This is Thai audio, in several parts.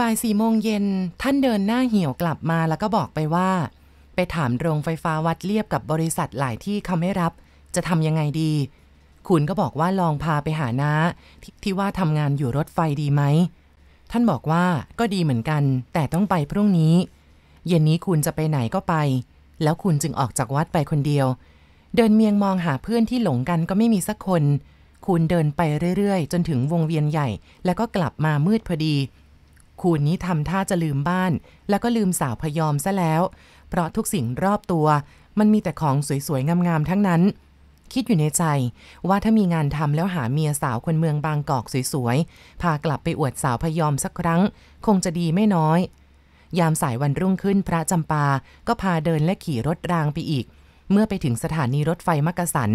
บ่ายสี่โมงเย็นท่านเดินหน้าเหี่ยวกลับมาแล้วก็บอกไปว่า ไปถามโรงไฟฟ้าวัดเรียบกับบริษัทหลายที่เขาไม่รับ จะทำยังไงดี คุณก็บอกว่าลองพาไปหาน้าทที่ว่าทำงานอยู่รถไฟดีไหม ท่านบอกว่าก็ดีเหมือนกัน แต่ต้องไปพรุ่งนี้ เย็นนี้คุณจะไปไหนก็ไป แล้วคุณจึงออกจากวัดไปคนเดียว เดินเมียงมองหาเพื่อนที่หลงกันก็ไม่มีสักคน คุณเดินไปเรื่อยๆ จนถึงวงเวียนใหญ่ แล้วก็กลับมามืดพอดีคูณนี้ทำท่าจะลืมบ้าน แล้วก็ลืมสาวพยอมซะแล้ว เพราะทุกสิ่งรอบตัว มันมีแต่ของสวยๆ งามๆ ทั้งนั้น คิดอยู่ในใจว่าถ้ามีงานทำแล้วหาเมียสาวคนเมืองบางกอกสวยๆ พากลับไปอวดสาวพยอมสักครั้ง คงจะดีไม่น้อย ยามสายวันรุ่งขึ้นพระจำปาก็พาเดินและขี่รถรางไปอีก เมื่อไปถึงสถานีรถไฟมักกะสัน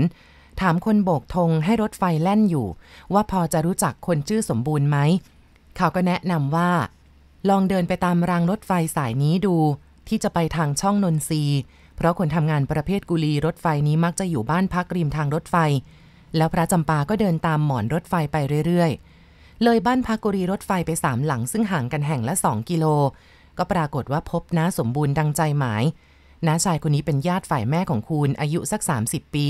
ถามคนโบกธงให้รถไฟแล่นอยู่ ว่าพอจะรู้จักคนชื่อสมบูรณ์ไหม เขาก็แนะนำว่าลองเดินไปตามรางรถไฟสายนี้ดู ที่จะไปทางช่องนนทรีเพราะคนทำงานประเภทกุลีรถไฟนี้มักจะอยู่บ้านพักริมทางรถไฟ แล้วพระจำปาก็เดินตามหมอนรถไฟไปเรื่อย ๆ เลยบ้านพักกุลีรถไฟไปสามหลังซึ่งห่างกันแห่งละสองกิโล ก็ปรากฏว่าพบน้าสมบูรณ์ดังใจหมายน้าชายคนนี้เป็นญาติฝ่ายแม่ของคุณอายุสัก 30 ปี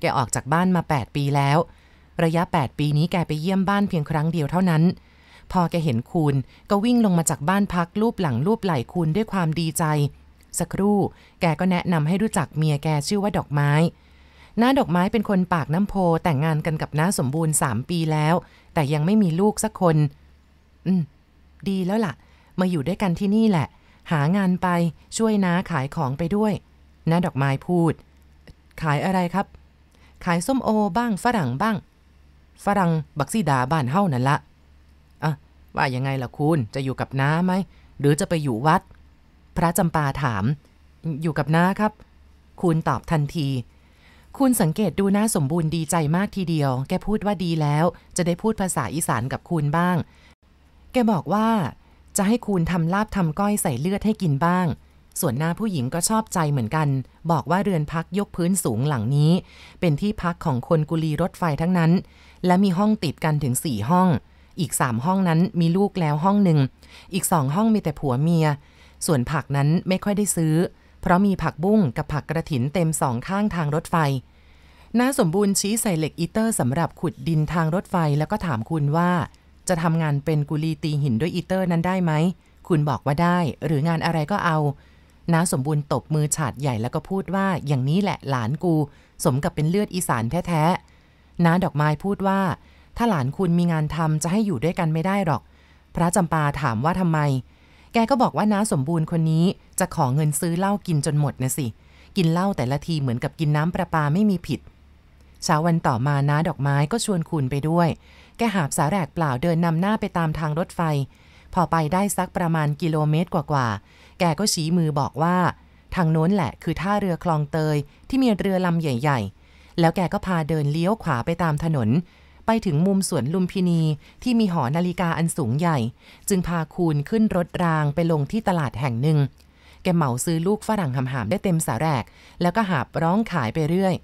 แกออกจากบ้านมา 8 ปีแล้ว ระยะ 8 ปีนี้แกไปเยี่ยมบ้านเพียงครั้งเดียวเท่านั้นพอแกเห็นคุณ ก็วิ่งลงมาจากบ้านพักรูปหลังรูปไหล่คุณด้วยความดีใจ สักครู่ แกก็แนะนำให้รู้จักเมียแกชื่อว่าดอกไม้น้าดอกไม้เป็นคนปากน้ำโพ แต่งงานกันกับน้าสมบูรณ์สามปีแล้ว แต่ยังไม่มีลูกสักคนอืมดีแล้วละ่ะ มาอยู่ด้วยกันที่นี่แหละ หางานไป ช่วยน้าขายของไปด้วยน้าดอกไม้พูด ขายอะไรครับ ขายส้มโอบ้าง ฝรั่งบ้าง ฝรั่งบักซีดาบ้านเฮ้านั่นละว่ายังไงล่ะคุณจะอยู่กับน้าไหม หรือจะไปอยู่วัด พระจำปาถาม อยู่กับน้าครับ คุณตอบทันที คุณสังเกตดูน้าสมบูรณ์ดีใจมากทีเดียว แกพูดว่าดีแล้วจะได้พูดภาษาอีสานกับคุณบ้าง แกบอกว่า จะให้คุณทำลาบทำก้อยใส่เลือดให้กินบ้าง ส่วนหน้าผู้หญิงก็ชอบใจเหมือนกัน บอกว่าเรือนพักยกพื้นสูงหลังนี้ เป็นที่พักของคนกุลีรถไฟทั้งนั้น และมีห้องติดกันถึงสี่ห้องอีก 3 ห้องนั้นมีลูกแล้วห้องหนึ่ง อีกสองห้องมีแต่ผัวเมีย ส่วนผักนั้นไม่ค่อยได้ซื้อ เพราะมีผักบุ้งกับผักกระถินเต็มสองข้างทางรถไฟน้าสมบูรณ์ชี้ใส่เหล็กอีเตอร์สำหรับขุดดินทางรถไฟแล้วก็ถามคุณว่า จะทำงานเป็นกุลีตีหินด้วยอีเตอร์นั้นได้ไหม คุณบอกว่าได้ หรืองานอะไรก็เอาน้าสมบูรณ์ตบมือฉาดใหญ่แล้วก็พูดว่า อย่างนี้แหละหลานกู สมกับเป็นเลือดอีสานแท้ๆน้าดอกไม้พูดว่าถ้าหลานคุณมีงานทำจะให้อยู่ด้วยกันไม่ได้หรอก พระจำปาถามว่าทำไม แกก็บอกว่าน้าสมบูรณ์คนนี้จะขอเงินซื้อเหล้ากินจนหมดนะสิ กินเหล้าแต่ละทีเหมือนกับกินน้ำประปาไม่มีผิดเช้าวันต่อมาน้าดอกไม้ก็ชวนคุณไปด้วย แกหาบสาแรกเปล่าเดินนำหน้าไปตามทางรถไฟ พอไปได้สักประมาณกิโลเมตรกว่าๆ แกก็ชี้มือบอกว่า ทางโน้นแหละ คือท่าเรือคลองเตยที่มีเรือลำใหญ่ๆ แล้วแกก็พาเดินเลี้ยวขวาไปตามถนนไปถึงมุมสวนลุมพินีที่มีหอนาฬิกาอันสูงใหญ่ จึงพาคูณขึ้นรถรางไปลงที่ตลาดแห่งหนึ่ง แกเหมาซื้อลูกฝรั่งหำหำได้เต็มสาแรก แล้วก็หาบร้องขายไปเรื่อย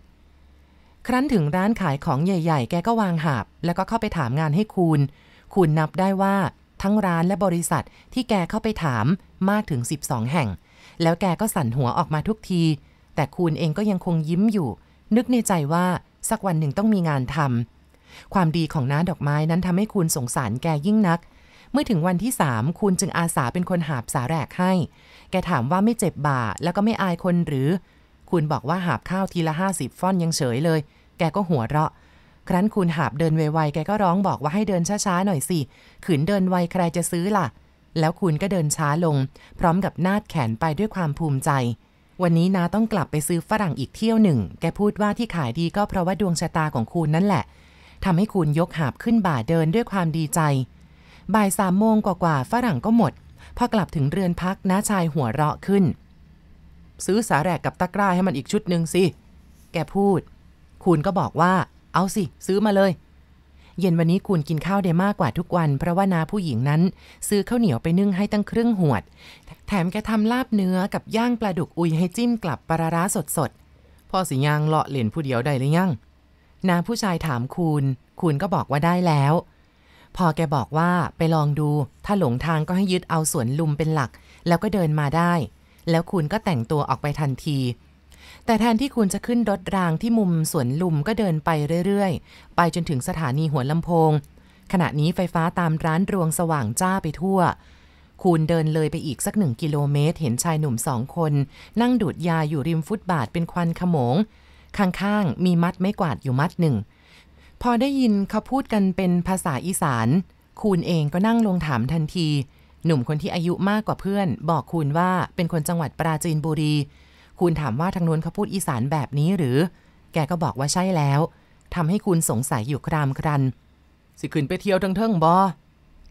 ครั้นถึงร้านขายของใหญ่ ๆ แกก็วางหาบ แล้วก็เข้าไปถามงานให้คูณ คูณนับได้ว่าทั้งร้านและบริษัทที่แกเข้าไปถามมากถึง 12 แห่ง แล้วแกก็สั่นหัวออกมาทุกที แต่คูณเองก็ยังคงยิ้มอยู่ นึกในใจว่าสักวันหนึ่งต้องมีงานทำความดีของน้าดอกไม้นั้นทำให้คุณสงสารแกยิ่งนัก เมื่อถึงวันที่สามคุณจึงอาสาเป็นคนหาบสาแรกให้ แกถามว่าไม่เจ็บบ่า แล้วก็ไม่อายคนหรือ คุณบอกว่าหาบข้าวทีละห้าสิบฟ่อนยังเฉยเลย แกก็หัวเราะ ครั้นคุณหาบเดินไวๆแกก็ร้องบอกว่าให้เดินช้าๆหน่อยสิ ขืนเดินไวใครจะซื้อล่ะ แล้วคุณก็เดินช้าลง พร้อมกับนาดแขนไปด้วยความภูมิใจ วันนี้นาต้องกลับไปซื้อฝรั่งอีกเที่ยวหนึ่ง แกพูดว่าที่ขายดีก็เพราะว่าดวงชะตาของคุณนั่นแหละทำให้คุณยกหาบขึ้นบ่าเดินด้วยความดีใจ บ่ายสามโมงกว่า ๆ ฝรั่งก็หมด พอกลับถึงเรือนพักน้าชายหัวเราะขึ้น ซื้อสาแรกกับตะกร้าให้มันอีกชุดหนึ่งสิ แกพูด คุณก็บอกว่า เอาสิ ซื้อมาเลย เย็นวันนี้คุณกินข้าวได้มากกว่าทุกวัน เพราะว่านาผู้หญิงนั้น ซื้อข้าวเหนียวไปนึ่งให้ตั้งครึ่งหวด แถมแกทำลาบเนื้อกับย่างปลาดุกอุยให้จิ้มกลับปลาร้าสดๆพ่อสิยางเลาะเหรียญผู้เดียวได้หรือยังน้าผู้ชายถามคุณ คุณก็บอกว่าได้แล้ว พอแกบอกว่าไปลองดู ถ้าหลงทางก็ให้ยึดเอาสวนลุมเป็นหลัก แล้วก็เดินมาได้ แล้วคุณก็แต่งตัวออกไปทันที แต่แทนที่คุณจะขึ้นรถรางที่มุมสวนลุมก็เดินไปเรื่อยๆ ไปจนถึงสถานีหัวลำโพง ขณะนี้ไฟฟ้าตามร้านรวงสว่างจ้าไปทั่ว คุณเดินเลยไปอีกสักหนึ่งกิโลเมตรเห็นชายหนุ่มสองคน นั่งดูดยาอยู่ริมฟุตบาทเป็นควันขโมงข้างๆ มีมัดไม้กวาดอยู่มัดหนึ่ง พอได้ยินเขาพูดกันเป็นภาษาอีสานคูณเองก็นั่งลงถามทันที หนุ่มคนที่อายุมากกว่าเพื่อน บอกคูณว่าเป็นคนจังหวัดปราจีนบุรีคูณถามว่าทางนู้นเขาพูดอีสานแบบนี้หรือ แกก็บอกว่าใช่แล้ว ทำให้คูณสงสัยอยู่ครามครันสิขึ้นไปเที่ยวทั้งเทิงบอ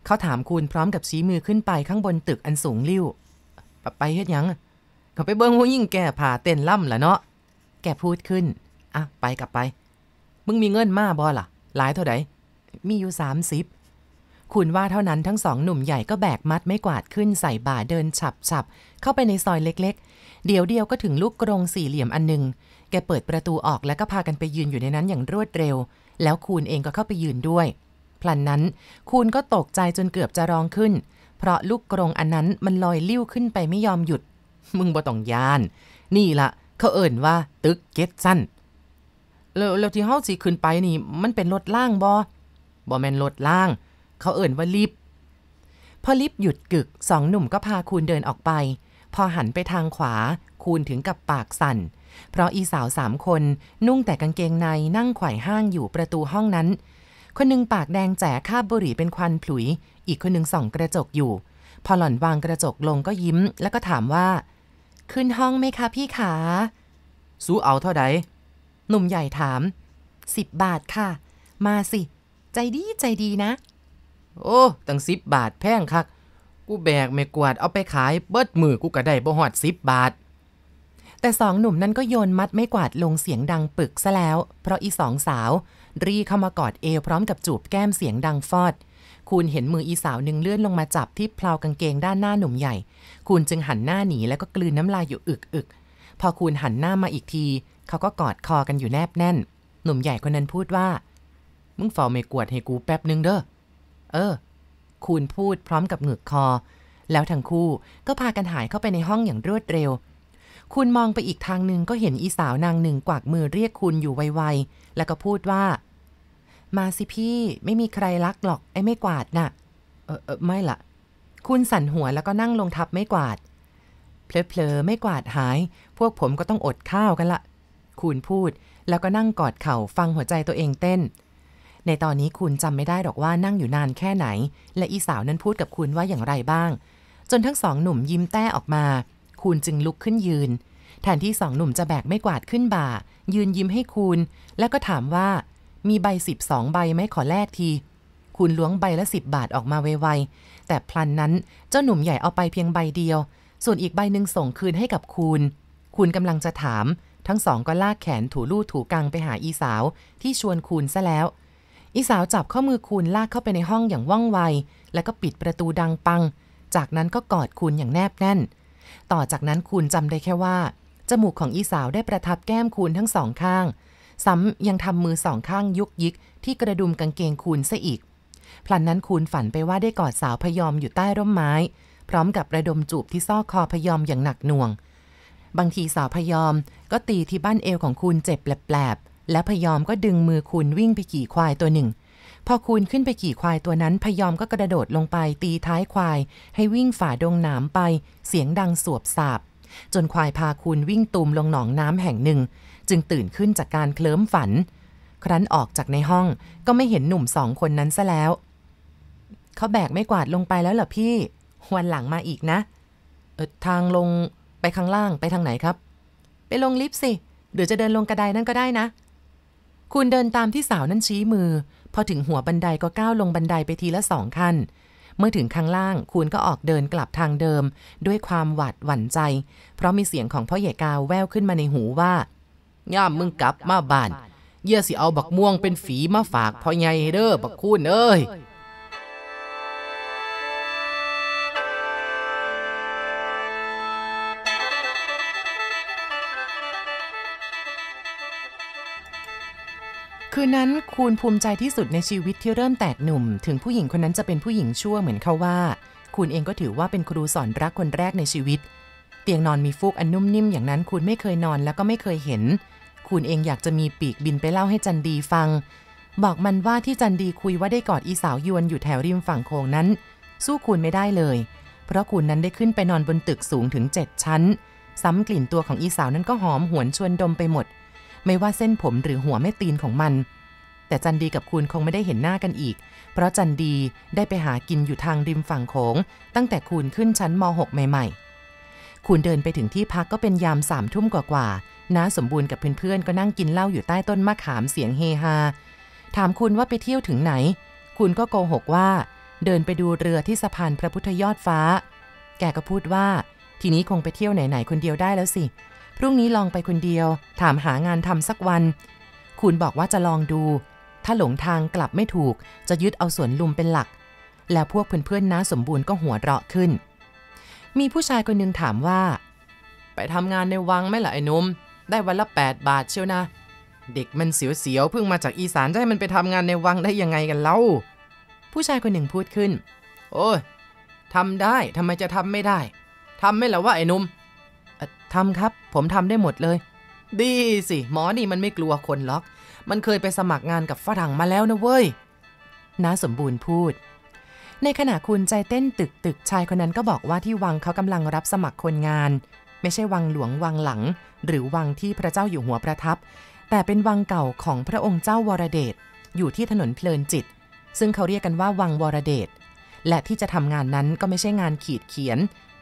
เขาถามคูณพร้อมกับชี้มือขึ้นไปข้างบนตึกอันสูงลิ่วไปเฮ็ดยังเขาไปเบิ้งหูยิ่งแก่ผ่าเต้นล่ำหละเนาะแกพูดขึ้น อ่ะ ไปกลับไป มึงมีเงินมาบอล่ะ หลายเท่าไหร่มีอยู่สามสิบคุณว่าเท่านั้นทั้งสองหนุ่มใหญ่ก็แบกมัดไม่กวาดขึ้นใส่บ่าเดินฉับฉับเข้าไปในซอยเล็กๆ เดี๋ยวเดียวก็ถึงลูกกรงสี่เหลี่ยมอันหนึ่งแกเปิดประตูออกแล้วก็พากันไปยืนอยู่ในนั้นอย่างรวดเร็ว แล้วคุณเองก็เข้าไปยืนด้วย พลันนั้น คุณก็ตกใจจนเกือบจะร้องขึ้น เพราะลูกกรงอันนั้นมันลอยลิ้วขึ้นไปไม่ยอมหยุด มึงบ่ต้องยาน นี่ละเขาเอิ่นว่าตึกเก็ตสั้นแล้วราที่เฮาสิขึ้นไปนี่มันเป็นรถล่างบอบอแมนรถล่าง เขาเอิ่นว่าลิฟพอลิฟหยุดกึกสองหนุ่มก็พาคูณเดินออกไป พอหันไปทางขวาคูณถึงกับปากสั่น เพราะอีสาวสามคนนุ่งแต่กางเกงในนั่งไขว่ห้างอยู่ประตูห้องนั้น คนหนึ่งปากแดงแจ๋คาบบุหรี่เป็นควันผุยอีกคนหนึ่งส่องกระจกอยู่ พอหล่อนวางกระจกลงก็ยิ้ม แล้วก็ถามว่าขึ้นห้องไหมคะพี่ขาสู้เอาเท่าใดหนุ่มใหญ่ถามสิบบาทค่ะ มาสิ ใจดีใจดีนะ โอ้ ตั้งสิบบาทแพงคัก กูแบกไม่กวาดเอาไปขายเบิดมือกูก็ได้บ่หอดสิบบาท แต่สองหนุ่มนั้นก็โยนมัดไม่กวาดลงเสียงดังปึกซะแล้ว เพราะอีสองสาว รีเข้ามากอดเอวพร้อมกับจูบแก้มเสียงดังฟอดคุณเห็นมืออีสาวหนึ่งเลื่อนลงมาจับที่เพลากางเกงด้านหน้าหนุ่มใหญ่ คุณจึงหันหน้าหนีแล้วก็กลืนน้ำลายอยู่อึกอึก พอคุณหันหน้ามาอีกที เขาก็กอดคอกันอยู่แนบแน่น หนุ่มใหญ่คนนั้นพูดว่า มึงฝ่าไม่กวดให้กูแป๊บนึงเด้อ เออ คุณพูดพร้อมกับเหงือกคอ แล้วทั้งคู่ก็พากันหายเข้าไปในห้องอย่างรวดเร็ว คุณมองไปอีกทางหนึ่งก็เห็นอีสาวนางหนึ่งกวักมือเรียกคุณอยู่ไวๆแล้วก็พูดว่ามาสิพี่ไม่มีใครรักหรอกไอ้ไม่กวาดนะ่ะเออเออไม่ละคุณสั่นหัวแล้วก็นั่งลงทับไม่กวาดเพลอๆไม่กวาดหายพวกผมก็ต้องอดข้าวกันละคุณพูดแล้วก็นั่งกอดเข่าฟังหัวใจตัวเองเต้น ในตอนนี้คุณจำไม่ได้หรอกว่านั่งอยู่นานแค่ไหน และอีสาวนั้นพูดกับคุณว่าอย่างไรบ้าง จนทั้งสองหนุ่มยิ้มแต้ออกมา คุณจึงลุกขึ้นยืน แทนที่สองหนุ่มจะแบกไม่กวาดขึ้นบ่า ยืนยิ้มให้คุณ แล้วก็ถามว่ามีใบสิบสองใบไหมขอแลกที คุณล้วงใบละสิบบาทออกมาไวๆ แต่พลันนั้น เจ้าหนุ่มใหญ่เอาไปเพียงใบเดียว ส่วนอีกใบหนึ่งส่งคืนให้กับคุณ คุณกำลังจะถาม ทั้งสองก็ลากแขนถูลู่ถูกังไปหาอีสาว ที่ชวนคุณซะแล้ว อีสาวจับข้อมือคุณลากเข้าไปในห้องอย่างว่องไว แล้วก็ปิดประตูดังปัง จากนั้นก็กอดคุณอย่างแนบแน่น ต่อจากนั้นคุณจำได้แค่ว่าจมูกของอีสาวได้ประทับแก้มคุณทั้งสองข้างซ้ำยังทำมือสองข้างยุกยิกที่กระดุมกางเกงคูณซะอีกพลันนั้นคูณฝันไปว่าได้กอดสาวพยอมอยู่ใต้ร่มไม้ พร้อมกับระดมจูบที่ซอกคอพยอมอย่างหนักหน่วง บางทีสาวพยอมก็ตีที่บ้านเอวของคูณเจ็บแปลบๆและพยอมก็ดึงมือคูณวิ่งไปขี่ควายตัวหนึ่ง พอคูณขึ้นไปขี่ควายตัวนั้น พยอมก็กระโดดลงไปตีท้ายควาย ให้วิ่งฝ่าดงหนามไป เสียงดังสวบสาบจนควายพาคูณวิ่งตูมลงหนองน้ำแห่งหนึ่งจึงตื่นขึ้นจากการเคลิ้มฝัน ครั้นออกจากในห้องก็ไม่เห็นหนุ่มสองคนนั้นซะแล้ว เขาแบกไม่กวาดลงไปแล้วเหรอพี่ วันหลังมาอีกนะเออทางลงไปข้างล่างไปทางไหนครับ ไปลงลิฟต์สิ หรือจะเดินลงกระไดนั่นก็ได้นะ คุณเดินตามที่สาวนั่นชี้มือ พอถึงหัวบันไดก็ก้าวลงบันไดไปทีละสองขั้น เมื่อถึงข้างล่างคุณก็ออกเดินกลับทางเดิมด้วยความหวาดหวั่นใจ เพราะมีเสียงของพ่อใหญ่กาวแววขึ้นมาในหูว่าย่ามมึงกลับมาบ้าน เยี่ยสิเอาบักม่วงเป็นฝีมาฝากพ่อใหญ่เด้อบักคุณเอ้ย คืนนั้น คูณภูมิใจที่สุดในชีวิตที่เริ่มแตกหนุ่ม ถึงผู้หญิงคนนั้นจะเป็นผู้หญิงชั่วเหมือนเขาว่าคุณเองก็ถือว่าเป็นครูสอนรักคนแรกในชีวิตเตียงนอนมีฟูกอันนุ่มนิ่ม อย่างนั้นคุณไม่เคยนอนแล้วก็ไม่เคยเห็นคุณเองอยากจะมีปีกบินไปเล่าให้จันดีฟัง บอกมันว่าที่จันดีคุยว่าได้กอดอีสาวยวนอยู่แถวริมฝั่งโคงนั้น สู้คุณไม่ได้เลย เพราะคุณนั้นได้ขึ้นไปนอนบนตึกสูงถึง7ชั้นซ้ำกลิ่นตัวของอีสาวนั้นก็หอมหวนชวนดมไปหมด ไม่ว่าเส้นผมหรือหัวแม่ตีนของมัน แต่จันดีกับคุณคงไม่ได้เห็นหน้ากันอีก เพราะจันดีได้ไปหากินอยู่ทางริมฝั่งโขงตั้งแต่คุณขึ้นชั้นม .6 ใหม่ ๆ คุณเดินไปถึงที่พักก็เป็นยามสามทุ่มกว่าน้าสมบูรณ์กับเพื่อนๆ ก็นั่งกินเหล้าอยู่ใต้ต้นมะขามเสียงเฮฮา ถามคุณว่าไปเที่ยวถึงไหน คุณก็โกหกว่า เดินไปดูเรือที่สะพานพระพุทธยอดฟ้า แกก็พูดว่าทีนี้คงไปเที่ยวไหนๆ คนเดียวได้แล้วสิ พรุ่งนี้ลองไปคนเดียว ถามหางานทำสักวัน คุณบอกว่าจะลองดู ถ้าหลงทางกลับไม่ถูก จะยึดเอาสวนลุมเป็นหลัก แล้วพวกเพื่อนๆน้าสมบูรณ์ก็หัวเราะขึ้น มีผู้ชายคนนึงถามว่า ไปทำงานในวังไหมล่ะไอ้นุ่มได้วันละ8บาทเชียวนะเด็กมันเสียวๆเพิ่งมาจากอีสานจะให้มันไปทำงานในวังได้ยังไงกันเล่าผู้ชายคนหนึ่งพูดขึ้น โอ้ยทำได้ทำไมจะทำไม่ได้ทำไม่หรอว่าไอ้นุ่มทำครับผมทำได้หมดเลย ดีสิ หมอนี่มันไม่กลัวคนล็อก มันเคยไปสมัครงานกับฝรั่งมาแล้วนะเว้ยน้าสมบูรณ์พูด ในขณะคุณใจเต้นตึกตึกชายคนนั้นก็บอกว่าที่วังเขากำลังรับสมัครคนงาน ไม่ใช่วังหลวงวังหลังหรือวังที่พระเจ้าอยู่หัวประทับ แต่เป็นวังเก่าของพระองค์เจ้าวรเดชอยู่ที่ถนนเพลินจิต ซึ่งเขาเรียกกันว่าวังวรเดชและที่จะทำงานนั้นก็ไม่ใช่งานขีดเขียน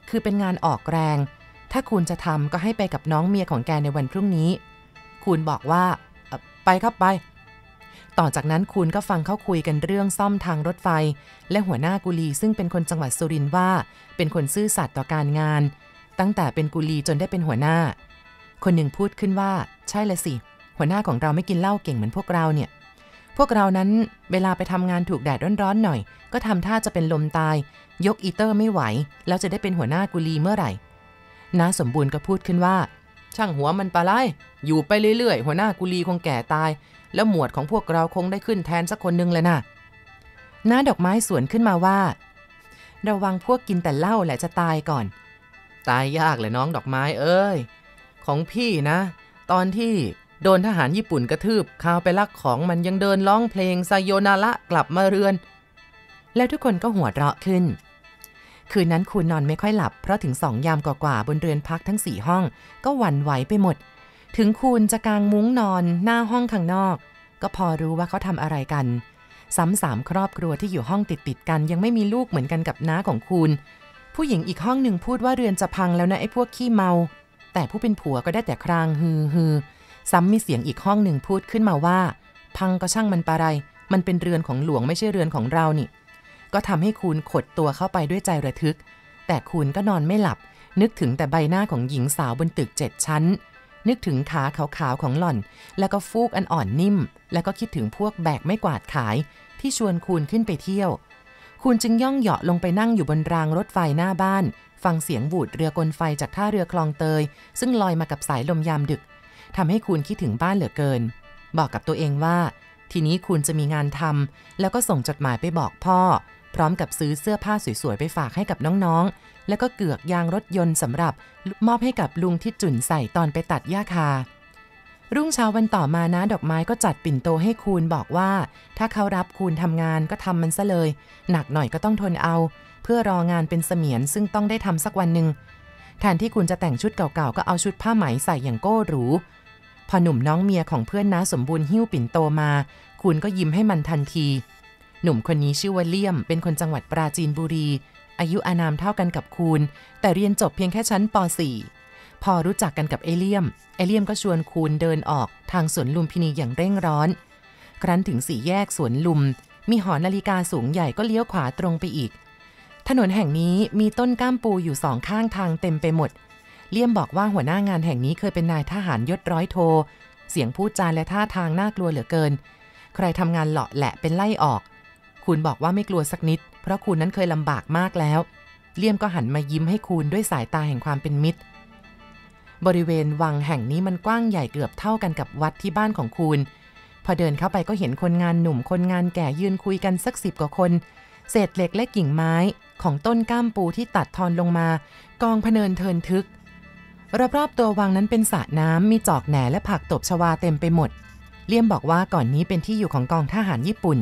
คือเป็นงานออกแรง ถ้าคุณจะทำก็ให้ไปกับน้องเมียของแกในวันพรุ่งนี้ คุณบอกว่าไปครับไป ต่อจากนั้นคุณก็ฟังเขาคุยกันเรื่องซ่อมทางรถไฟ และหัวหน้ากุลีซึ่งเป็นคนจังหวัดสุรินทร์ว่า เป็นคนซื่อสัตย์ต่อการงาน ตั้งแต่เป็นกุลีจนได้เป็นหัวหน้าคนหนึ่งพูดขึ้นว่าใช่ละสิหัวหน้าของเราไม่กินเหล้าเก่งเหมือนพวกเราเนี่ย พวกเรานั้นเวลาไปทำงานถูกแดดร้อนๆหน่อย ก็ทำท่าจะเป็นลมตาย ยกอีเตอร์ไม่ไหวแล้วจะได้เป็นหัวหน้ากุลีเมื่อไหร่น้าสมบูรณ์ก็พูดขึ้นว่า ช่างหัวมันปลาไหลอยู่ไปเรื่อยๆ หัวหน้ากุลีคงแก่ตาย แล้วหมวดของพวกเราคงได้ขึ้นแทนสักคนนึงเลยนะน้าดอกไม้สวนขึ้นมาว่า ระวังพวกกินแต่เหล้าแหละจะตายก่อน ตายยากเลยน้องดอกไม้เอ้ยของพี่นะ ตอนที่โดนทหารญี่ปุ่นกระทืบข้าวไปลักของมันยังเดินร้องเพลงไซโยนาระกลับมาเรือน แล้วทุกคนก็หัวเราะขึ้น คืนนั้นคุณนอนไม่ค่อยหลับเพราะถึงสองยามกว่าๆบนเรือนพักทั้งสี่ห้องก็หวั่นไหวไปหมด ถึงคุณจะกางมุ้งนอนหน้าห้องข้างนอก ก็พอรู้ว่าเขาทำอะไรกันซ้ำสามครอบครัวที่อยู่ห้องติดติดกัน ยังไม่มีลูกเหมือนกันกับน้าของคุณ ผู้หญิงอีกห้องหนึ่งพูดว่าเรือนจะพังแล้วนะไอ้พวกขี้เมาแต่ผู้เป็นผัวก็ได้แต่ครางฮือฮือ ซ้ำมีเสียงอีกห้องหนึ่งพูดขึ้นมาว่า พังก็ช่างมันปะไร มันเป็นเรือนของหลวงไม่ใช่เรือนของเรานี่ ก็ทำให้คูณขดตัวเข้าไปด้วยใจระทึก แต่คูณก็นอนไม่หลับ นึกถึงแต่ใบหน้าของหญิงสาวบนตึกเจ็ดชั้น นึกถึงขาขาวๆของหล่อน แล้วก็ฟูกอันอ่อนนิ่ม แล้วก็คิดถึงพวกแบกไม่กวาดขาย ที่ชวนคูณขึ้นไปเที่ยวคูณจึงย่องเหยาะลงไปนั่งอยู่บนรางรถไฟหน้าบ้านฟังเสียงบูดเรือกลไฟจากท่าเรือคลองเตย ซึ่งลอยมากับสายลมยามดึกทำให้คุณคิดถึงบ้านเหลือเกิน บอกกับตัวเองว่า ทีนี้ คุณจะมีงานทำแล้วก็ส่งจดหมายไปบอกพ่อ พร้อมกับซื้อเสื้อผ้าสวยๆไปฝากให้กับน้องๆ แล้วก็เกือกยางรถยนต์สำหรับ มอบให้กับลุงที่จุ่นใส่ตอนไปตัดหญ้าคา รุ่งเช้าวันต่อมานะดอกไม้ก็จัดปิ่นโตให้คุณบอกว่า ถ้าเขารับคุณทำงานก็ทำมันซะเลย หนักหน่อยก็ต้องทนเอาเพื่อรองานเป็นเสมียนซึ่งต้องได้ทำสักวันหนึ่งแทนที่คุณจะแต่งชุดเก่าๆก็เอาชุดผ้าไหมใส่อย่างโก้หรูพอหนุ่มน้องเมียของเพื่อนน้าสมบูรณ์หิ้วปิ่นโตมาคุณก็ยิ้มให้มันทันที หนุ่มคนนี้ชื่อว่าเลี่ยม เป็นคนจังหวัดปราจีนบุรี อายุอานามเท่ากันกับคุณ แต่เรียนจบเพียงแค่ชั้นป .4 พอรู้จักกันกับเอเลี่ยม เอเลี่ยมก็ชวนคุณเดินออกทางสวนลุมพินีอย่างเร่งร้อน ครั้นถึงสี่แยกสวนลุม มีหอนาฬิกาสูงใหญ่ก็เลี้ยวขวาตรงไปอีกถนนแห่งนี้มีต้นก้ามปูอยู่สองข้างทางเต็มไปหมด เลี่ยมบอกว่าหัวหน้างานแห่งนี้เคยเป็นนายทหารยศร้อยโท เสียงพูดจาและท่าทางน่ากลัวเหลือเกิน ใครทำงานเหลาะแหละเป็นไล่ออก คุณบอกว่าไม่กลัวสักนิด เพราะคุณนั้นเคยลำบากมากแล้ว เลี่ยมก็หันมายิ้มให้คุณด้วยสายตาแห่งความเป็นมิตร บริเวณวังแห่งนี้มันกว้างใหญ่เกือบเท่ากันกับวัดที่บ้านของคุณ พอเดินเข้าไปก็เห็นคนงานหนุ่มคนงานแก่ยืนคุยกันสักสิบกว่าคน เศษเหล็กและกิ่งไม้ของต้นก้ามปูที่ตัดทอนลงมา กองพเนินเทินทึกรอบๆตัววังนั้นเป็นสระน้ำมีจอกแหนและผักตบชวาเต็มไปหมด เลี่ยมบอกว่าก่อนนี้เป็นที่อยู่ของกองทหารญี่ปุ่น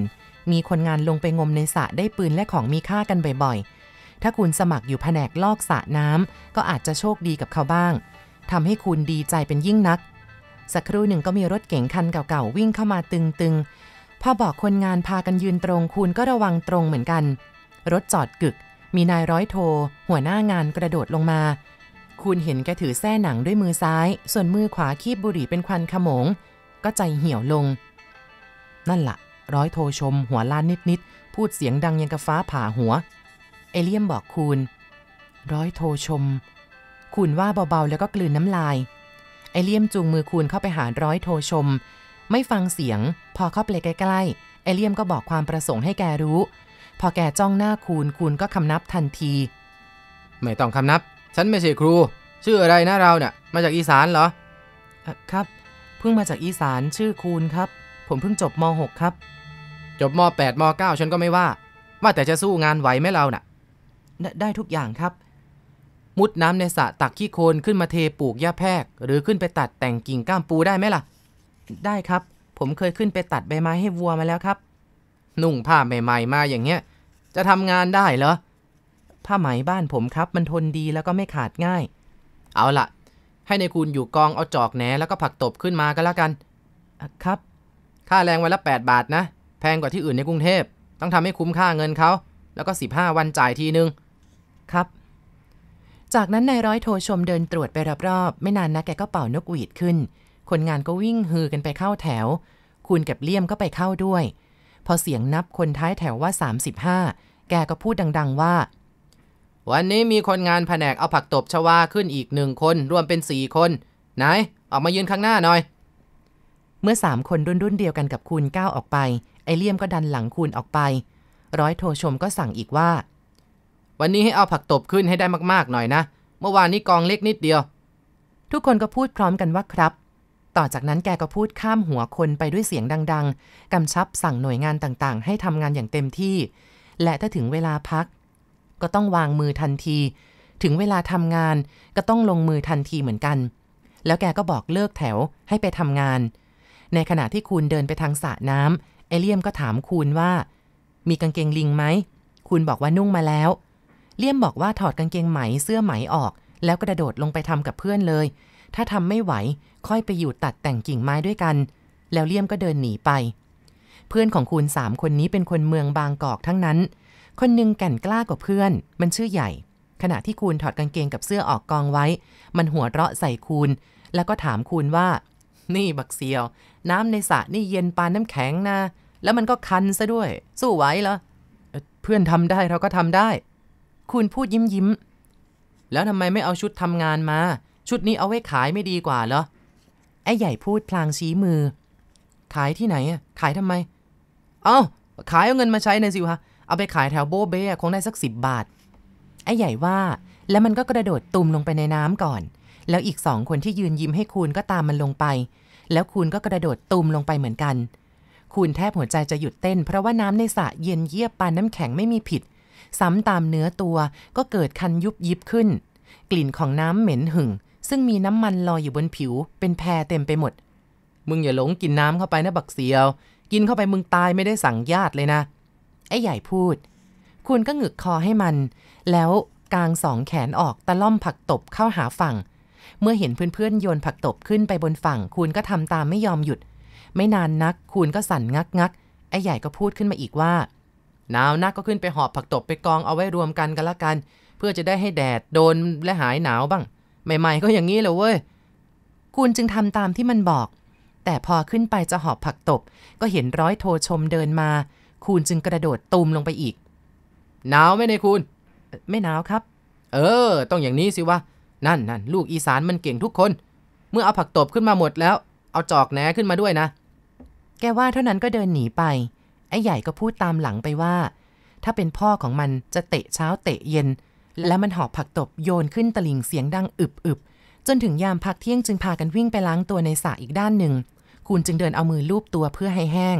มีคนงานลงไปงมในสระได้ปืน และของมีค่ากันบ่อยๆ ถ้าคุณสมัครอยู่แผนกลอกสระน้ำก็อาจจะโชคดีกับเขาบ้างทำให้คุณดีใจเป็นยิ่งนัก สักครู่หนึ่งก็มีรถเก๋งคันเก่าๆวิ่งเข้ามาตึงๆพอบอกคนงานพากันยืนตรงคุณก็ระวังตรงเหมือนกัน รถจอดกึกมีนายร้อยโท หัวหน้างานกระโดดลงมา คุณเห็นแกถือแส้หนังด้วยมือซ้าย ส่วนมือขวาคีบบุหรี่เป็นควันขมง ก็ใจเหี่ยวลง นั่นละ่ะ ร้อยโทชม หัวล้านนิดๆ พูดเสียงดังยังกระฟ้าผ่าหัว เอเลี่ยมบอกคุณ ร้อยโทชม คุณว่าเบาๆแล้วก็กลืนน้ำลาย เอเลี่ยมจูงมือคุณเข้าไปหาร้อยโทชม ไม่ฟังเสียง พอเข้าไปใกล้ๆ เอเลี่ยมก็บอกความประสงค์ให้แกรู้พอแก จ้องหน้าคูณคูณก็คำนับทันที ไม่ต้องคำนับ ฉันไม่ใช่ครู ชื่ออะไรนะเราเนี่ยมาจากอีสานเหรอครับ เพิ่งมาจากอีสานชื่อคูณครับ ผมเพิ่งจบม .6 ครับ จบม .8 ม .9 ฉันก็ไม่ว่า ว่าแต่จะสู้งานไหวไหมเราเน่ะ ได้ทุกอย่างครับ มุดน้ำในสระตักขี้โคลนขึ้นมาเทปลูกหญ้าแพรกหรือขึ้นไปตัดแต่งกิ่งก้ามปูได้ไหมล่ะได้ครับผมเคยขึ้นไปตัดใบไม้ให้วัวมาแล้วครับนุ่งผ้าใหม่ ๆ มาอย่างเงี้ยจะทำงานได้เหรอ ผ้าไหมบ้านผมครับ มันทนดีแล้วก็ไม่ขาดง่าย เอาละให้ในคุณอยู่กองเอาจอกแหนแล้วก็ผักตบขึ้นมาก็แล้วกัน ครับ ค่าแรงวันละ 8 บาทนะ แพงกว่าที่อื่นในกรุงเทพ ต้องทำให้คุ้มค่าเงินเขา แล้วก็ 15 วันจ่ายทีนึง ครับ จากนั้นนายร้อยโทชมเดินตรวจไปรอบๆไม่นานนะแกก็เป่านกหวีดขึ้น คนงานก็วิ่งฮือกันไปเข้าแถว คุณกับเลี่ยมก็ไปเข้าด้วยพอเสียงนับคนท้ายแถวว่า 35 แก ก็พูดดัง ๆว่า วันนี้มีคนงานแผนกเอาผักตบ ชวา ขึ้นอีกหนึ่งคน รวมเป็นสี่คน ไหนออกมายืนข้างหน้าหน่อย เมื่อสามคน รุ่นรุ่นเดียวกันกับคุณก้าวออกไป ไอเลี่ยมก็ดันหลังคุณออกไป ร้อยโทชมก็สั่งอีกว่า วันนี้ให้เอาผักตบขึ้นให้ได้มากๆหน่อยนะ เมื่อวานนี้กองเล็กนิดเดียว ทุกคนก็พูดพร้อมกันว่าครับต่อจากนั้นแกก็พูดข้ามหัวคนไปด้วยเสียงดัง ๆ กำชับสั่งหน่วยงานต่างๆให้ทำงานอย่างเต็มที่ และถ้าถึงเวลาพัก ก็ต้องวางมือทันที ถึงเวลาทำงาน ก็ต้องลงมือทันทีเหมือนกัน แล้วแกก็บอกเลิกแถวให้ไปทำงาน ในขณะที่คุณเดินไปทางสระน้ำเอเลียมก็ถามคุณว่า มีกางเกงลิงไหม คุณบอกว่านุ่งมาแล้วเลียมบอกว่าถอดกางเกงไหมเสื้อไหมออก แล้วกระโดดลงไปทำกับเพื่อนเลยถ้าทำไม่ไหว ค่อยไปอยู่ตัดแต่งกิ่งไม้ด้วยกัน แล้วเลี่ยมก็เดินหนีไป เพื่อนของคุณสามคนนี้เป็นคนเมืองบางกอกทั้งนั้น คนนึงแก่นกล้ากว่าเพื่อน มันชื่อใหญ่ ขณะที่คูณถอดกางเกงกับเสื้อออกกองไว้ มันหัวเราะใส่คูณแล้วก็ถามคูณว่า นี่บักเซียว น้ำในสระนี่เย็นปานน้ำแข็งนะแล้วมันก็คันซะด้วย สู้ไหวเหรอ เพื่อนทำได้เราก็ทำได้ คุณพูดยิ้มยิ้ม แล้วทำไมไม่เอาชุดทำงานมาชุดนี้เอาไว้ขายไม่ดีกว่าเหรอ ไอ้ใหญ่พูดพลางชี้มือ ขายที่ไหนอ่ะขายทำไมเอา้าขายเอาเงินมาใช้น่สิวะ เอาไปขายแถวโบเบ้คงได้สักสิบบาท ไอ้ใหญ่ว่า แล้วมันก็กระโดดตุ่มลงไปในน้ำก่อน แล้วอีกสองคนที่ยืนยิ้มให้คุณก็ตามมันลงไป แล้วคุณก็กระโดดตุ่มลงไปเหมือนกัน คุณแทบหัวใจจะหยุดเต้นเพราะว่าน้ำในสระเย็นเยียบปานน้ำแข็งไม่มีผิด ซ้ำตามเนื้อตัวก็เกิดคันยุบยิบขึ้น กลิ่นของน้ำเหม็นหึ่งซึ่งมีน้ำมันลอยอยู่บนผิวเป็นแพรเต็มไปหมด มึงอย่าหลงกินน้ำเข้าไปนะบักเสียว กินเข้าไปมึงตายไม่ได้สั่งญาติเลยนะ ไอ้ใหญ่พูด คุณก็หงึกคอให้มัน แล้วกางสองแขนออกตะล่อมผักตบเข้าหาฝั่ง เมื่อเห็นเพื่อนๆโยนผักตบขึ้นไปบนฝั่ง คุณก็ทำตามไม่ยอมหยุด ไม่นานนักคุณก็สั่นงักงักไอ้ใหญ่ก็พูดขึ้นมาอีกว่าหนาวนักก็ขึ้นไปหอบผักตบไปกองเอาไว้รวมกันกันละกัน เพื่อจะได้ให้แดดโดนและหายหนาวบ้างใหม่ๆก็อย่างนี้แหละเว้ย คุณจึงทำตามที่มันบอก แต่พอขึ้นไปจะหอบผักตบ ก็เห็นร้อยโทชมเดินมา คุณจึงกระโดดตูมลงไปอีกหนาวไหมเนยคุณ ไม่หนาวครับ เออ ต้องอย่างนี้สิวะ นั่นนั่นลูกอีสานมันเก่งทุกคน เมื่อเอาผักตบขึ้นมาหมดแล้ว เอาจอกแหนขึ้นมาด้วยนะ แกว่าเท่านั้นก็เดินหนีไป ไอ้ใหญ่ก็พูดตามหลังไปว่า ถ้าเป็นพ่อของมันจะเตะเช้าเตะเย็นแล้วมันหอบผักตบโยนขึ้นตลิงเสียงดังอึบอึบจนถึงยามพักเที่ยงจึงพากันวิ่งไปล้างตัวในสระอีกด้านหนึ่ง คุณจึงเดินเอามือลูบตัวเพื่อให้แห้ง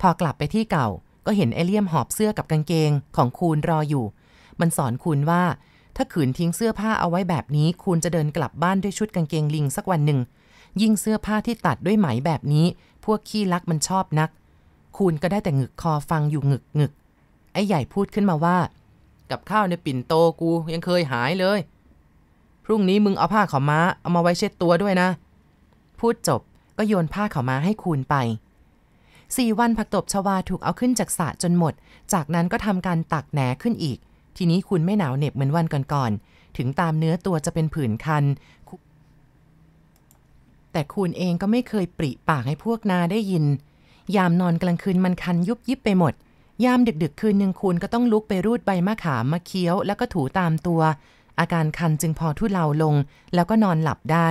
พอกลับไปที่เก่า ก็เห็นเอเลี่ยมหอบเสื้อกับกางเกงของคุณรออยู่ มันสอนคุณว่า ถ้าขืนทิ้งเสื้อผ้าเอาไว้แบบนี้ คุณจะเดินกลับบ้านด้วยชุดกางเกงลิงสักวันหนึ่ง ยิ่งเสื้อผ้าที่ตัดด้วยไหมแบบนี้ พวกขี้ลักมันชอบนักคุณก็ได้แต่หงึกคอฟังอยู่หงึกหงึกไอ้ใหญ่พูดขึ้นมาว่ากับข้าวในปิ่นโตกู ยังเคยหายเลย พรุ่งนี้มึงเอาผ้าขาวม้า เอามาไว้เช็ดตัวด้วยนะ พูดจบก็โยนผ้าขาวม้าให้คูณไปสี่วันผักตบชวาถูกเอาขึ้นจากสระจนหมด จากนั้นก็ทำการตักแหนขึ้นอีก ทีนี้คุณไม่หนาวเหน็บเหมือนวันก่อนๆถึงตามเนื้อตัวจะเป็นผื่นคัน แต่คุณเองก็ไม่เคยปริปากให้พวกนาได้ยิน ยามนอนกลางคืนมันคันยุบยิบไปหมดยามดึกๆคืนหนึ่งคุณก็ต้องลุกไปรูดใบมะขามมาเคี้ยวแล้วก็ถูตามตัว อาการคันจึงพอทุเลาลง แล้วก็นอนหลับได้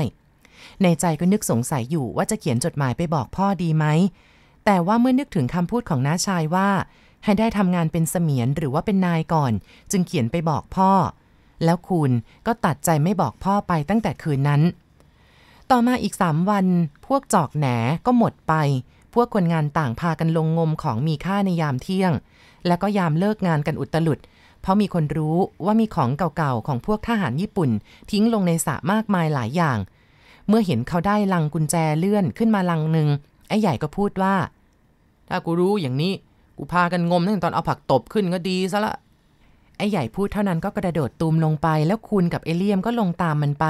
ในใจก็นึกสงสัยอยู่ว่าจะเขียนจดหมายไปบอกพ่อดีไหมแต่ว่าเมื่อนึกถึงคำพูดของน้าชายว่า ให้ได้ทำงานเป็นเสมียนหรือว่าเป็นนายก่อน จึงเขียนไปบอกพ่อ แล้วคุณก็ตัดใจไม่บอกพ่อไปตั้งแต่คืนนั้น ต่อมาอีกสามวันพวกจอกแหนก็หมดไปพวกคนงานต่างพากันลงงมของมีค่าในยามเที่ยง และก็ยามเลิกงานกันอุตลุด เพราะมีคนรู้ว่ามีของเก่าๆของพวกทหารญี่ปุ่นทิ้งลงในสระมากมายหลายอย่าง เมื่อเห็นเขาได้ลังกุญแจเลื่อนขึ้นมาลังหนึ่งไอ้ใหญ่ก็พูดว่า ถ้ากูรู้อย่างนี้ กูพากันงมตั้งตอนเอาผักตบขึ้นก็ดีซะละไอ้ใหญ่พูดเท่านั้นก็กระโดดตูมลงไป แล้วคุณกับเอเลียมก็ลงตามมันไป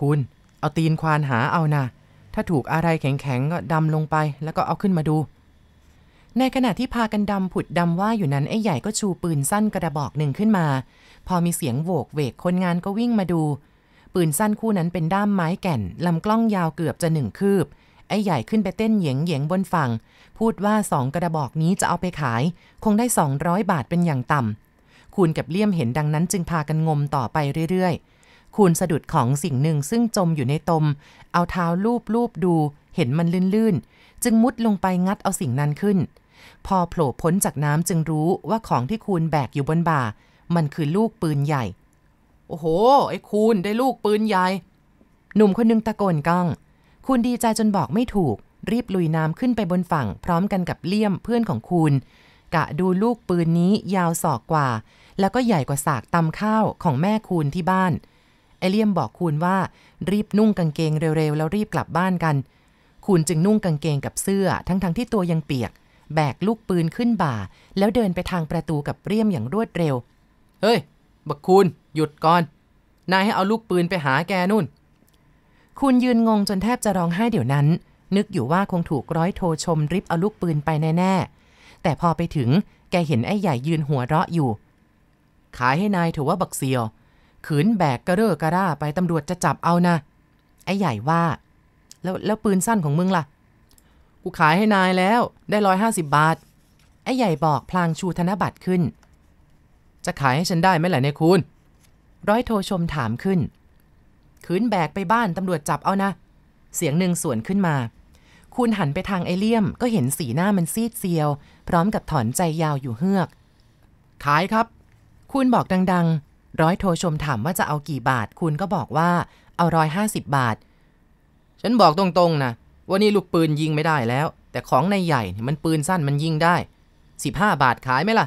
คุณเอาตีนควานหาเอานะถ้าถูกอะไรแข็งๆ ก็ดำลงไป แล้วก็เอาขึ้นมาดู ในขณะที่พากันดำผุดดำว่าอยู่นั้นไอ้ใหญ่ก็ชูปืนสั้นกระบอกหนึ่งขึ้นมา พอมีเสียงโวกเวกคนงานก็วิ่งมาดู ปืนสั้นคู่นั้นเป็นด้ามไม้แก่นลำกล้องยาวเกือบจะหนึ่งคืบไอ้ใหญ่ขึ้นไปเต้นเหยียงเหยยงบนฝั่ง พูดว่าสองกระบอกนี้จะเอาไปขาย คงได้ 200 บาทเป็นอย่างต่ำคูณกับเลี่ยมเห็นดังนั้นจึงพากันงมต่อไปเรื่อยๆคูณสะดุดของสิ่งหนึ่งซึ่งจมอยู่ในตม เอาเท้าลูบลูบดู เห็นมันลื่นๆ จึงมุดลงไปงัดเอาสิ่งนั้นขึ้น พอโผล่พ้นจากน้ำจึงรู้ว่าของที่คูณแบกอยู่บนบ่า มันคือลูกปืนใหญ่ โอ้โห ไอ้คูณ ได้ลูกปืนใหญ่ หนุ่มคนนึงตะโกนก้อง คูณดีใจจนบอกไม่ถูก รีบลุยน้ำขึ้นไปบนฝั่งพร้อมกันกับเลี่ยมเพื่อนของคูณ กะดูลูกปืนนี้ยาวศอกกว่า แล้วก็ใหญ่กว่าสากตำข้าวของแม่คูณที่บ้านเอเลียมบอกคูณว่ารีบนุ่งกางเกงเร็วๆแล้วรีบกลับบ้านกันคูณจึงนุ่งกางเกงกับเสื้อ ทั้งๆทที่ตัวยังเปียก แบกลูกปืนขึ้นบ่า แล้วเดินไปทางประตูกับเรียมอย่างรวดเร็วเฮ้ยบักคูณหยุดก่อนนายให้เอาลูกปืนไปหาแกนู่นคูณยืนงงจนแทบจะร้องไห้เดี๋ยวนั้น นึกอยู่ว่าคงถูกร้อยโทชมริบเอาลูกปืนไปแน่ๆแต่พอไปถึงแกเห็นไอ้ใหญ่ยืนหัวเราะอยู่ ขายให้นายถือว่าบักเซียวขืนแบกกระเรอกระราไปตำรวจจะจับเอานะ ไอ้ใหญ่ว่า แล้วแล้วปืนสั้นของมึงล่ะกูขายให้นายแล้วได้ร้อยห้าสิบบาท ไอ้ใหญ่บอกพลางชูธนบัตรขึ้น จะขายให้ฉันได้ไหมล่ะเนี่ยคุณร้อยโทชมถามขึ้นขืนแบกไปบ้าน ตำรวจจับเอานะ เสียงหนึ่งส่วนขึ้นมา คุณหันไปทางไอเลี่ยมก็เห็นสีหน้ามันซีดเซียว พร้อมกับถอนใจยาวอยู่เฮือกขายครับ คุณบอกดังร้อยโทชมถามว่าจะเอากี่บาท คุณก็บอกว่าเอาร้อยห้าสิบบาท ฉันบอกตรงๆ นะว่านี่ลูกปืนยิงไม่ได้แล้ว แต่ของในใหญ่มันปืนสั้นมันยิงได้สิบห้าบาทขายไหมล่ะ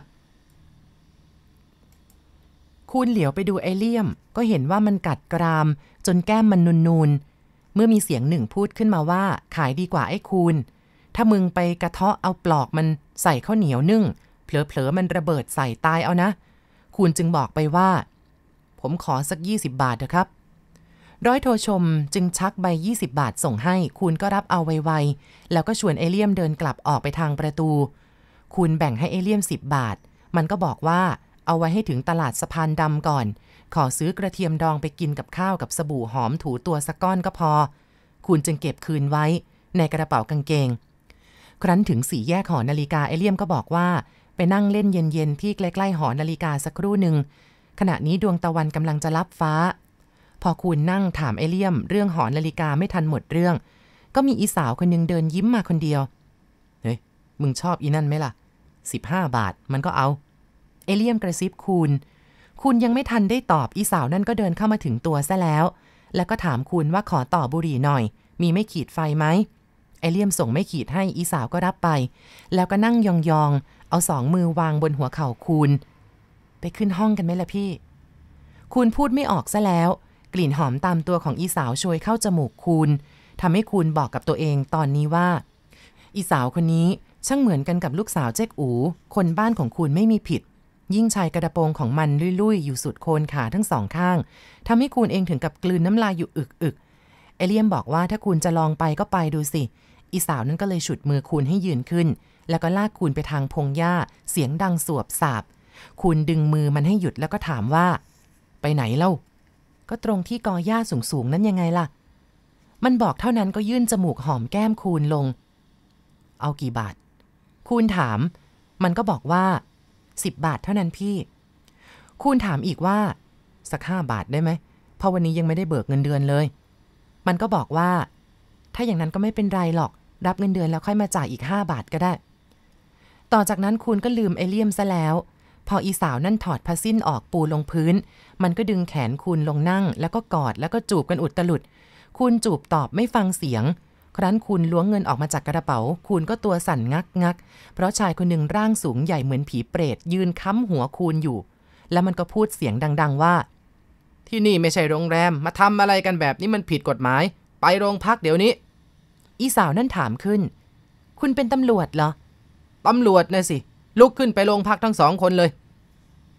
คุณเหลียวไปดูไอเลี่ยมก็เห็นว่ามันกัดกรามจนแก้มมันนูนๆ เมื่อมีเสียงหนึ่งพูดขึ้นมาว่าขายดีกว่าไอ้คูณถ้ามึงไปกระเทาะเอาปลอกมันใส่ข้าวเหนียวนึ่งเผลอๆมันระเบิดใส่ตายเอานะ คุณจึงบอกไปว่าผมขอสัก 20 บาทนะครับ ร้อยโทชมจึงชักใบ 20 บาทส่งให้ คุณก็รับเอาไวๆแล้วก็ชวนเอเลี่ยมเดินกลับออกไปทางประตู คุณแบ่งให้เอเลี่ยม 10 บาท มันก็บอกว่าเอาไว้ให้ถึงตลาดสะพานดำก่อน ขอซื้อกระเทียมดองไปกินกับข้าวกับสบู่หอมถูตัวสักก้อนก็พอ คุณจึงเก็บคืนไว้ในกระเป๋ากางเกง ครั้นถึงสี่แยกหอนาฬิกาเอเลี่ยมก็บอกว่าไปนั่งเล่นเย็นๆที่ใกล้ๆ หอนาฬิกาสักครู่หนึ่งขณะนี้ดวงตะวันกำลังจะลับฟ้า พอคุณนั่งถามเอเลี่ยมเรื่องหอนาฬิกาไม่ทันหมดเรื่อง ก็มีอีสาวคนนึงเดินยิ้มมาคนเดียว เฮ้ย มึงชอบอีนั่นไหมล่ะ 15 บาทมันก็เอา เอเลี่ยมกระซิบคุณ คุณยังไม่ทันได้ตอบอีสาวนั่นก็เดินเข้ามาถึงตัวซะแล้ว แล้วก็ถามคุณว่าขอต่อบุหรี่หน่อย มีไม่ขีดไฟไหมเอเลี่ยมส่งไม่ขีดให้อีสาวก็รับไป แล้วก็นั่งยองๆเอาสองมือวางบนหัวเข่าคุณไปขึ้นห้องกันไหมล่ะพี่ คุณพูดไม่ออกซะแล้ว กลิ่นหอมตามตัวของอีสาวโชยเข้าจมูกคุณทำให้คุณบอกกับตัวเอง ตอนนี้ว่า อีสาวคนนี้ช่างเหมือนกันกับลูกสาวเจ๊กอู คนบ้านของคุณไม่มีผิด ยิ่งชายกระโปรงของมันลุยๆ อยู่สุดโคนขาทั้งสองข้าง ทำให้คุณเองถึงกับกลืนน้ำลายอยู่อึกๆ เอเลียมบอกว่าถ้าคุณจะลองไปก็ไปดูสิ อีสาวนั้นก็เลยฉุดมือคุณให้ยืนขึ้น แล้วก็ลากคุณไปทางพงหญ้า เสียงดังสวบสาบคุณดึงมือมันให้หยุดแล้วก็ถามว่า ไปไหนเล่าก็ตรงที่กอหญ้าสูง ๆ นั้นยังไงล่ะ มันบอกเท่านั้นก็ยื่น จมูกหอมแก้มคูณลง เอากี่บาทคูณถาม มันก็บอกว่าสิบบาทเท่านั้นพี่คูณถามอีกว่าสักห้าบาทได้ไหมเพราะวันนี้ยังไม่ได้เบิกเงินเดือนเลย มันก็บอกว่า ถ้าอย่างนั้นก็ไม่เป็นไรหรอกรับเงินเดือนแล้วค่อยมาจ่ายอีกห้าบาทก็ได้ ต่อจากนั้นคูณก็ลืมไอเลี่ยมซะแล้วพออีสาวนั่นถอดผ้าสิ้นออกปูลงพื้น มันก็ดึงแขนคุณลงนั่ง แล้วก็กอดแล้วก็จูบกันอุดตลุด คุณจูบตอบไม่ฟังเสียง ครั้นคุณล้วงเงินออกมาจากกระเป๋า คุณก็ตัวสั่นงักงักเพราะชายคนหนึ่งร่างสูงใหญ่เหมือนผีเปรตยืนค้ำหัวคุณอยู่ แล้วมันก็พูดเสียงดัง ๆ ว่า ที่นี่ไม่ใช่โรงแรม มาทำอะไรกันแบบนี้มันผิดกฎหมาย ไปโรงพักเดี๋ยวนี้ อีสาวนั่นถามขึ้น คุณเป็นตำรวจเหรอตำรวจนะสิลุกขึ้นไปโรงพักทั้งสองคนเลย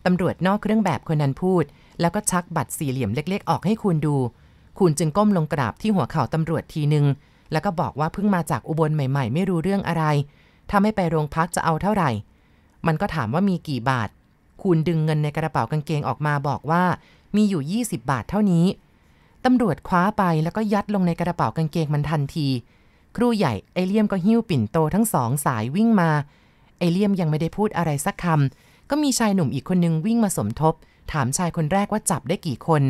ตำรวจนอกเครื่องแบบคนนั้นพูด แล้วก็ชักบัตรสี่เหลี่ยมเล็กๆ ออกให้คุณดู คุณจึงก้มลงกราบที่หัวเข่าตำรวจทีหนึ่งแล้วก็บอกว่าเพิ่งมาจากอุบลใหม่ ๆ ไม่รู้เรื่องอะไรถ้าไม่ไปโรงพักจะเอาเท่าไหร่ มันก็ถามว่ามีกี่บาท คุณดึงเงินในกระเป๋ากางเกงออกมาบอกว่ามีอยู่ 20 บาทเท่านี้ ตำรวจคว้าไปแล้วก็ยัดลงในกระเป๋ากางเกงมันทันที ครูใหญ่ไอเลี่ยมก็หิ้วปิ่นโตทั้งสอง สายวิ่งมาไอเลียมยังไม่ได้พูดอะไรสักคำ ก็มีชายหนุ่มอีกคนนึง วิ่งมาสมทบ ถามชายคนแรกว่าจับได้กี่คน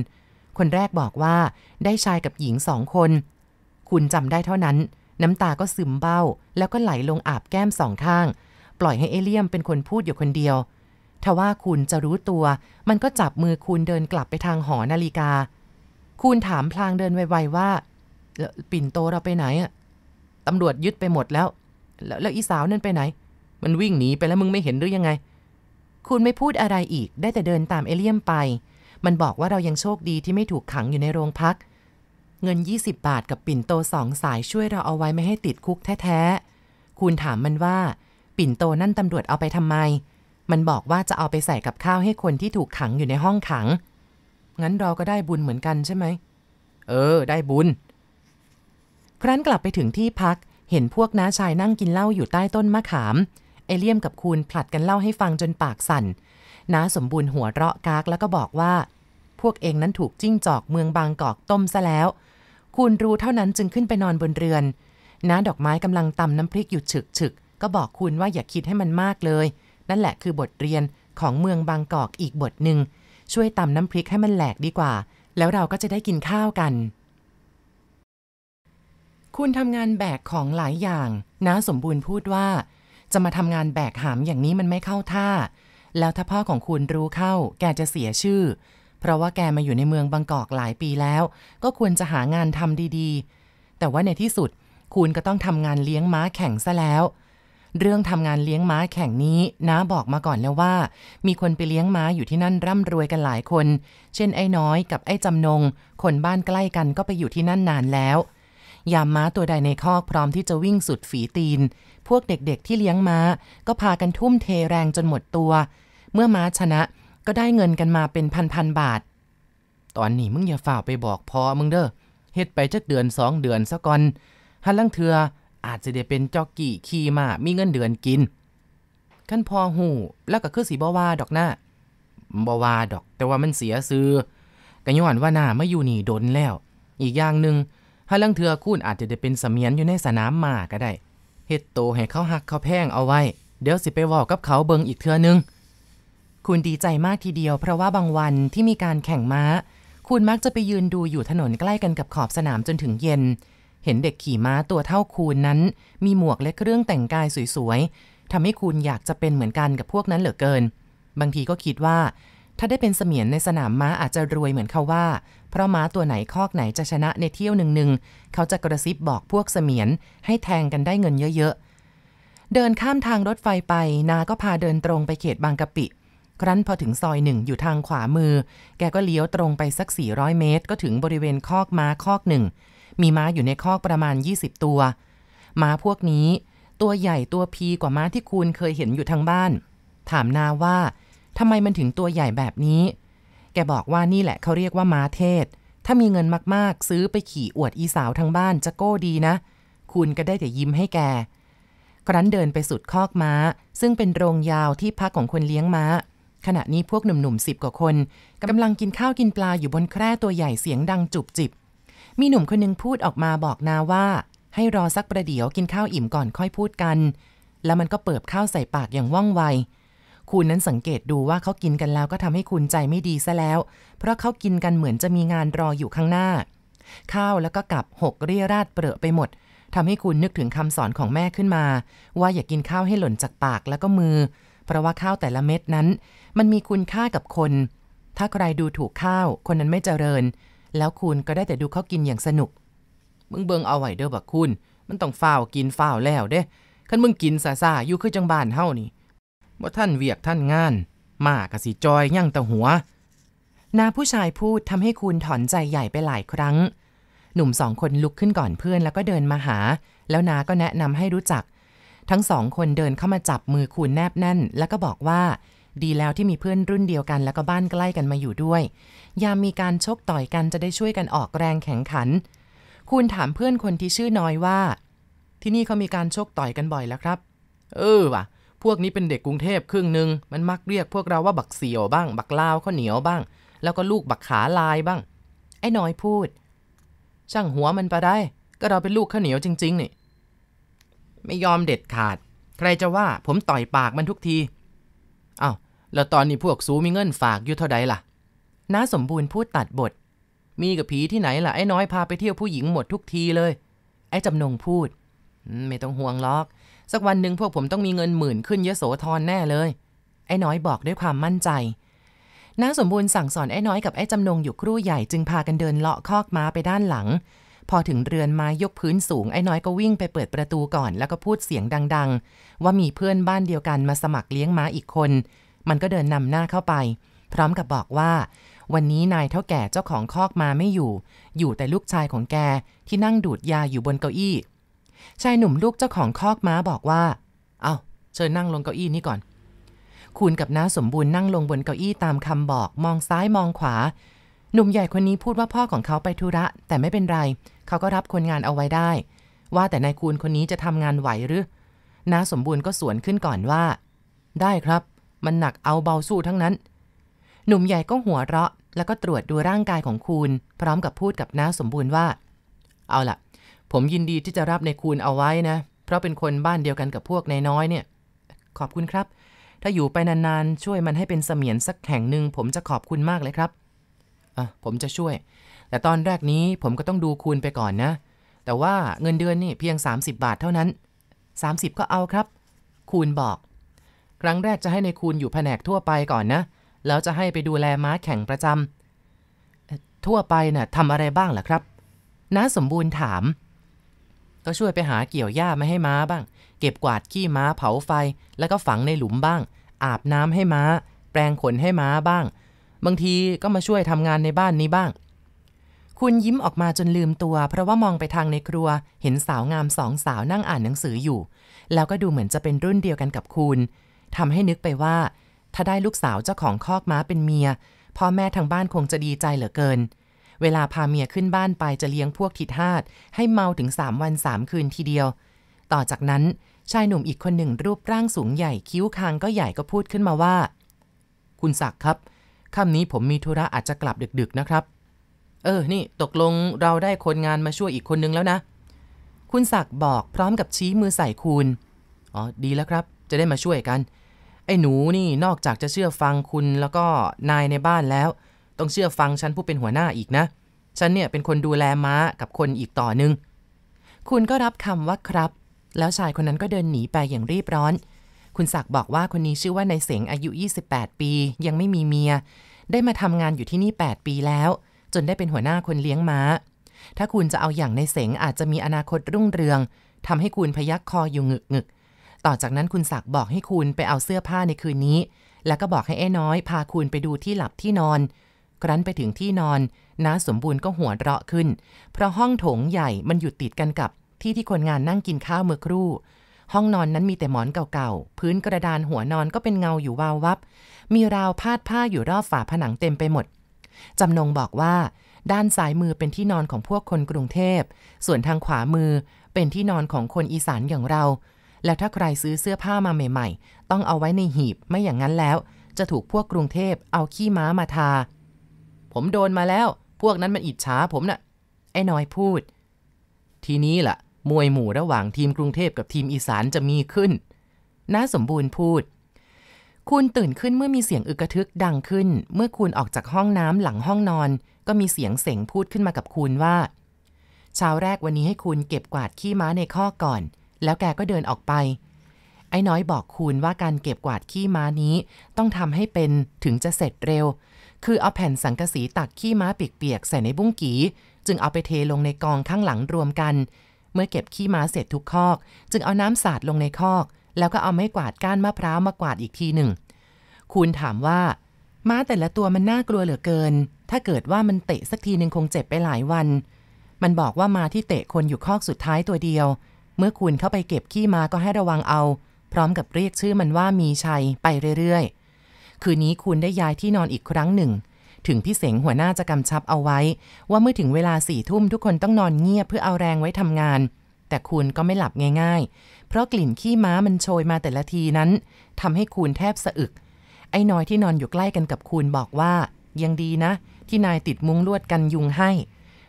คนแรกบอกว่า ได้ชายกับหญิงสองคน คุณจำได้เท่านั้น น้ำตาก็ซึมเบ้า แล้วก็ไหลลงอาบแก้มสองข้าง ปล่อยให้เอเลียมเป็นคนพูดอยู่คนเดียว ทว่าคุณจะรู้ตัว มันก็จับมือคุณเดินกลับไปทางหอนาฬิกา คุณถามพลางเดินไวๆว่าปิ่นโตเราไปไหนอะตำรวจยึดไปหมดแล้วแล้วอีสาวนั่นไปไหนมันวิ่งหนีไปแล้วมึงไม่เห็นหรือยังไง คุณไม่พูดอะไรอีก ได้แต่เดินตามเอเลี่ยมไป มันบอกว่าเรายังโชคดีที่ไม่ถูกขังอยู่ในโรงพัก เงิน 20 บาทกับปิ่นโตสองสายช่วยเราเอาไว้ไม่ให้ติดคุกแท้ๆ คุณถามมันว่าปิ่นโตนั่นตำรวจเอาไปทำไม มันบอกว่าจะเอาไปใส่กับข้าวให้คนที่ถูกขังอยู่ในห้องขัง งั้นเราก็ได้บุญเหมือนกันใช่ไหม เออ ได้บุญ ครั้นกลับไปถึงที่พักเห็นพวกน้าชายนั่งกินเหล้าอยู่ใต้ต้นมะขามไอเลี่ยมกับคูณผลัดกันเล่าให้ฟังจนปากสัน่น น้าสมบูรณ์หัวเราะกากแล้วก็บอกว่า พวกเองนั้นถูกจิ้งจอกเมืองบางกอกต้มซะแล้วคูณรู้เท่านั้นจึงขึ้นไปนอนบนเรือน น้าดอกไม้กำลังตำน้ำพริกอยู่ฉึกฉึก ก็บอกคุณว่าอย่าคิดให้มันมากเลย นั่นแหละคือบทเรียนของเมืองบางกอกอีกบทหนึ่งช่วยตำน้ำพริกให้มันแหลกดีกว่า แล้วเราก็จะได้กินข้าวกัน คุณทำงานแบกของหลายอย่าง น้าสมบูรณ์พูดว่าจะมาทำงานแบกหามอย่างนี้มันไม่เข้าท่า แล้วถ้าพ่อของคุณรู้เข้า แกจะเสียชื่อ เพราะว่าแกมาอยู่ในเมืองบางกอกหลายปีแล้ว ก็ควรจะหางานทำดีๆ แต่ว่าในที่สุด คุณก็ต้องทำงานเลี้ยงม้าแข่งซะแล้ว เรื่องทำงานเลี้ยงม้าแข่งนี้ น้าบอกมาก่อนแล้วว่า มีคนไปเลี้ยงม้าอยู่ที่นั่นร่ำรวยกันหลายคน เช่น ไอ้น้อยกับไอ้จำนง คนบ้านใกล้กันก็ไปอยู่ที่นั่นนานแล้ว ยามม้าตัวใดในคอกพร้อมที่จะวิ่งสุดฝีตีนพวกเด็กๆที่เลี้ยงม้าก็พากันทุ่มเทแรงจนหมดตัว เมื่อม้าชนะก็ได้เงินกันมาเป็นพันๆบาท ตอนนี้มึงอย่าฝ่าไปบอกพอมึงเด้อเฮ็ดไปจักเดือนสองเดือนซะก่อนฮันลังเถืออาจจะได้เป็นจอกกี้ขี่มามีเงินเดือนกินขั้นพอหูแล้วก็คือสีบวาดอกหน้าบวาดอกแต่ว่ามันเสียซื้อ กันย้อนว่าหน้าไม่อยู่นี่โดนแล้ว อีกอย่างหนึ่งฮันลังเถือคุณอาจจะได้เป็นเสมียนอยู่ในสนามมาก็ได้เฮ็ดโตให้เขาหักเขาแพงเอาไว้ เดี๋ยวสิ ไปวอกกับเขาเบิงอีกเทื่อนึงคุณดีใจมากทีเดียวเพราะว่าบางวันที่มีการแข่งม้า คุณมักจะไปยืนดูอยู่ถนนใกล้กันกับขอบสนามจนถึงเย็น เห็นเด็กขี่ม้าตัวเท่าคูณนั้น มีหมวกและเครื่องแต่งกายสวยๆทำให้คุณอยากจะเป็นเหมือนกันกับพวกนั้นเหลือเกิน บางทีก็คิดว่าถ้าได้เป็นเสมียนในสนามม้าอาจจะรวยเหมือนเขาว่า เพราะม้าตัวไหนคอกไหนจะชนะในเที่ยวหนึ่งๆเขาจะกระซิบบอกพวกเสมียนให้แทงกันได้เงินเยอะ ๆ เดินข้ามทางรถไฟไป นา ก็พาเดินตรงไปเขตบางกะปิ ครั้นพอถึงซอยหนึ่งอยู่ทางขวามือ แกก็เลี้ยวตรงไปสัก 400 เมตร ก็ถึงบริเวณคอกม้าคอกหนึ่ง มีม้าอยู่ในคอกประมาณ 20 ตัว ม้าพวกนี้ ตัวใหญ่ตัวพีกว่าม้าที่คุณเคยเห็นอยู่ทางบ้าน ถามนาว่าทำไมมันถึงตัวใหญ่แบบนี้ แกบอกว่านี่แหละเขาเรียกว่าม้าเทศ ถ้ามีเงินมากๆซื้อไปขี่อวดอีสาวทั้งบ้านจะโก้ดีนะ คุณก็ได้แต่ยิ้มให้แก ครั้นเดินไปสุดคอกม้า ซึ่งเป็นโรงยาวที่พักของคนเลี้ยงม้า ขณะนี้พวกหนุ่มๆสิบกว่าคนกำลังกินข้าวกินปลาอยู่บนแคร่ตัวใหญ่เสียงดังจุบจิบ มีหนุ่มคนนึงพูดออกมาบอกนาว่า ให้รอสักประเดี๋ยวกินข้าวอิ่มก่อนค่อยพูดกัน แล้วมันก็เปิบข้าวใส่ปากอย่างว่องไวคุณนั้นสังเกตดูว่าเขากินกันแล้วก็ทำให้คุณใจไม่ดีซะแล้ว เพราะเขากินกันเหมือนจะมีงานรออยู่ข้างหน้า ข้าวแล้วก็กับหกเรียราดเปรอะไปหมด ทำให้คุณนึกถึงคำสอนของแม่ขึ้นมา ว่าอย่ากกินข้าวให้หล่นจากปากแล้วก็มือ เพราะว่าข้าวแต่ละเม็ดนั้น มันมีคุณค่ากับคน ถ้าใครดูถูกข้าว คนนั้นไม่เจริญ แล้วคุณก็ได้แต่ดูเขากินอย่างสนุก มึงเบิงเอาไหวเด้อบักคุณ มันต้องฝ้าวกินฝ้าวแล้วเด้คันมึงกินซาซาอยู่คือจังบานเฮานี่บ่ท่านเวียก ท่านงาน มากะสิจอยยั่งตะหัว นาผู้ชายพูดทำให้คุณถอนใจใหญ่ไปหลายครั้ง หนุ่มสองคนลุกขึ้นก่อนเพื่อน แล้วก็เดินมาหา แล้วนาก็แนะนำให้รู้จัก ทั้งสองคนเดินเข้ามาจับมือคุณแนบแน่นแล้วก็บอกว่าดีแล้วที่มีเพื่อนรุ่นเดียวกัน แล้วก็บ้านใกล้กันมาอยู่ด้วย ยามมีการชกต่อยกันจะได้ช่วยกันออกแรงแข่งขัน คุณถามเพื่อนคนที่ชื่อน้อยว่า ที่นี่เขามีการชกต่อยกันบ่อยแล้วครับ เออว่ะพวกนี้เป็นเด็กกรุงเทพครึ่งหนึ่งมันมักเรียกพวกเราว่าบักเสี่ยวบ้าง บักลาวข้าวเหนียวบ้าง แล้วก็ลูกบักขาลายบ้าง ไอ้ น้อยพูด ช่างหัวมันไปได้ ก็เราเป็นลูกข้าวเหนียวจริงๆนี่ ไม่ยอมเด็ดขาด ใครจะว่าผมต่อยปากมันทุกทีอา้าวแล้วตอนนี้พวกซูมีเงินฝากอยู่เท่าใดล่ะน้าสมบูรณ์พูดตัดบท มีกับผีที่ไหนล่ะไอ้น้อยพาไปเที่ยวผู้หญิงหมดทุกทีเลย ไอ้จำนงพูดไม่ต้องห่วงล็อกสักวันหนึ่ง พวกผมต้องมีเงินหมื่นขึ้นเยอะโสธรแน่เลย ไอ้น้อยบอกด้วยความมั่นใจ นางสมบูรณ์สั่งสอนไอ้น้อยกับไอ้จำนงอยู่ครู่ใหญ่จึงพากันเดินเลาะคอกม้าไปด้านหลัง พอถึงเรือนไม้ยกพื้นสูงไอ้น้อยก็วิ่งไปเปิดประตูก่อน แล้วก็พูดเสียงดังๆ ว่ามีเพื่อนบ้านเดียวกันมาสมัครเลี้ยงม้าอีกคน มันก็เดินนำหน้าเข้าไป พร้อมกับบอกว่า วันนี้นายเท่าแก่เจ้าของคอกมาไม่อยู่ อยู่แต่ลูกชายของแกที่นั่งดูดยาอยู่บนเก้าอี้ชายหนุ่มลูกเจ้าของคอกม้าบอกว่า เอา้า เชิญนั่งลงเก้าอี้นี้ก่อนคุณกับน้าสมบูรณ์นั่งลงบนเก้าอี้ตามคำบอก มองซ้ายมองขวา หนุ่มใหญ่คนนี้พูดว่าพ่อของเขาไปธุระ แต่ไม่เป็นไร เขาก็รับคนงานเอาไว้ได้ ว่าแต่นายคูณคนนี้จะทำงานไหวหรือน้าสมบูรณ์ก็สวนขึ้นก่อนว่า ได้ครับ มันหนักเอาเบาสู้ทั้งนั้น หนุ่มใหญ่ก็หัวเราะ แล้วก็ตรวจดูร่างกายของคูณพร้อมกับพูดกับน้าสมบูรณ์ว่า เอาละ่ะผมยินดีที่จะรับในคุณเอาไว้นะ เพราะเป็นคนบ้านเดียวกันกับพวกนายน้อยเนี่ย ขอบคุณครับ ถ้าอยู่ไปนานๆ ช่วยมันให้เป็นเสมียนสักแห่งหนึ่งผมจะขอบคุณมากเลยครับอ่ะผมจะช่วย แต่ตอนแรกนี้ผมก็ต้องดูคุณไปก่อนนะ แต่ว่าเงินเดือนนี่เพียง 30 บาทเท่านั้น 30 ก็เอาครับ คูณบอก ครั้งแรกจะให้ในคูณอยู่แผนกทั่วไปก่อนนะ แล้วจะให้ไปดูแลม้าแข่งประจำทั่วไปนะ่ะทำอะไรบ้างล่ะครับน้าสมบูรณ์ถามก็ช่วยไปหาเกี่ยวหญ้ามาให้ม้าบ้าง เก็บกวาดขี้ม้าเผาไฟ แล้วก็ฝังในหลุมบ้าง อาบน้ำให้ม้า แปรงขนให้ม้าบ้าง บางทีก็มาช่วยทำงานในบ้านนี้บ้าง คุณยิ้มออกมาจนลืมตัว เพราะว่ามองไปทางในครัว เห็นสาวงามสองสาวนั่งอ่านหนังสืออยู่ แล้วก็ดูเหมือนจะเป็นรุ่นเดียวกันกับคุณทำให้นึกไปว่า ถ้าได้ลูกสาวเจ้าของคอกม้าเป็นเมียพ่อแม่ทางบ้านคงจะดีใจเหลือเกินเวลาพาเมียขึ้นบ้านไปจะเลี้ยงพวกทิดฮาดให้เมาถึงสามวันสามคืนทีเดียว ต่อจากนั้น ชายหนุ่มอีกคนหนึ่งรูปร่างสูงใหญ่คิ้วคางก็ใหญ่ก็พูดขึ้นมาว่า คุณศักดิ์ครับค่ำนี้ผมมีธุระอาจจะกลับดึกๆนะครับ เออนี่ตกลงเราได้คนงานมาช่วยอีกคนนึงแล้วนะ คุณศักดิ์บอกพร้อมกับชี้มือใส่คูณอ๋อดีแล้วครับ จะได้มาช่วยกัน ไอ้หนูนี่นอกจากจะเชื่อฟังคุณแล้วก็นายในบ้านแล้วต้องเชื่อฟังฉันผู้เป็นหัวหน้าอีกนะ ฉันเนี่ยเป็นคนดูแลม้ากับคนอีกต่อหนึ่ง คุณก็รับคำว่าครับ แล้วชายคนนั้นก็เดินหนีไปอย่างรีบร้อน คุณศักดิ์บอกว่าคนนี้ชื่อว่านายเสงอายุ 28 ปี ยังไม่มีเมีย ได้มาทำงานอยู่ที่นี่ 8 ปีแล้ว จนได้เป็นหัวหน้าคนเลี้ยงม้า ถ้าคุณจะเอาอย่างในเสงอาจจะมีอนาคตรุ่งเรืองทำให้คุณพยักคออยู่งึกงึกต่อจากนั้นคุณศักดิ์บอกให้คุณไปเอาเสื้อผ้าในคืนนี้ แล้วก็บอกให้เอ้น้อย พาคุณไปดูที่หลับที่นอนครั้นไปถึงที่นอนน้าสมบูรณ์ก็หัวเราะขึ้น เพราะห้องโถงใหญ่ มันอยู่ติดกันกับ ที่ที่คนงานนั่งกินข้าวเมื่อครู่ ห้องนอนนั้นมีแต่หมอนเก่าๆ พื้นกระดานหัวนอนก็เป็นเงาอยู่วาววับ มีราวพาดผ้าอยู่รอบฝาผนังเต็มไปหมด จำนงบอกว่า ด้านซ้ายมือเป็นที่นอนของพวกคนกรุงเทพ ส่วนทางขวามือเป็นที่นอนของคนอีสานอย่างเรา แล้วถ้าใครซื้อเสื้อผ้ามาใหม่ๆ ต้องเอาไว้ในหีบ ไม่อย่างนั้นแล้ว จะถูกพวกกรุงเทพเอาขี้ม้ามาทาผมโดนมาแล้ว พวกนั้นมันอิจฉาผมนะ่ะ ไอ้น้อยพูด ทีนี้ละ่ะมวยหมู่ระหว่างทีมกรุงเทพกับทีมอีสานจะมีขึ้นน้าสมบูรณ์พูด คุณตื่นขึ้นเมื่อมีเสียงอึกทึกดังขึ้น เมื่อคุณออกจากห้องน้ำหลังห้องนอน ก็มีเสียงเสงพูดขึ้นมากับคุณว่า เช้าแรกวันนี้ให้คุณเก็บกวาดขี้ม้าในข้อก่อน แล้วแกก็เดินออกไป ไอ้น้อยบอกคุณว่าการเก็บกวาดขี้ม้านี้ ต้องทำให้เป็นถึงจะเสร็จเร็วคือเอาแผ่นสังกะสีตักขี้ม้าเปียกๆใส่ในบุ้งกีจึงเอาไปเทลงในกองข้างหลังรวมกัน เมื่อเก็บขี้ม้าเสร็จทุกคอก จึงเอาน้ำสาดลงในคอก แล้วก็เอาไม้กวาดก้านมะพร้าวมากวาดอีกทีหนึ่ง คุณถามว่าม้าแต่ละตัวมันน่ากลัวเหลือเกิน ถ้าเกิดว่ามันเตะสักทีหนึ่งคงเจ็บไปหลายวัน มันบอกว่ามาที่เตะคนอยู่คอกสุดท้ายตัวเดียว เมื่อคุณเข้าไปเก็บขี้ม้าก็ให้ระวังเอา พร้อมกับเรียกชื่อมันว่ามีชัยไปเรื่อยๆคืนนี้คุณได้ย้ายที่นอนอีกครั้งหนึ่ง ถึงพี่เสงหัวหน้าจะกำชับเอาไว้ ว่าเมื่อถึงเวลาสี่ทุ่มทุกคนต้องนอนเงียบเพื่อเอาแรงไว้ทำงาน แต่คุณก็ไม่หลับง่าย ๆ เพราะกลิ่นขี้ม้ามันโชยมาแต่ละทีนั้นทำให้คุณแทบสะอึก ไอ้น้อยที่นอนอยู่ใกล้กันกับคุณบอกว่า ยังดีนะ ที่นายติดมุ้งลวดกันยุงให้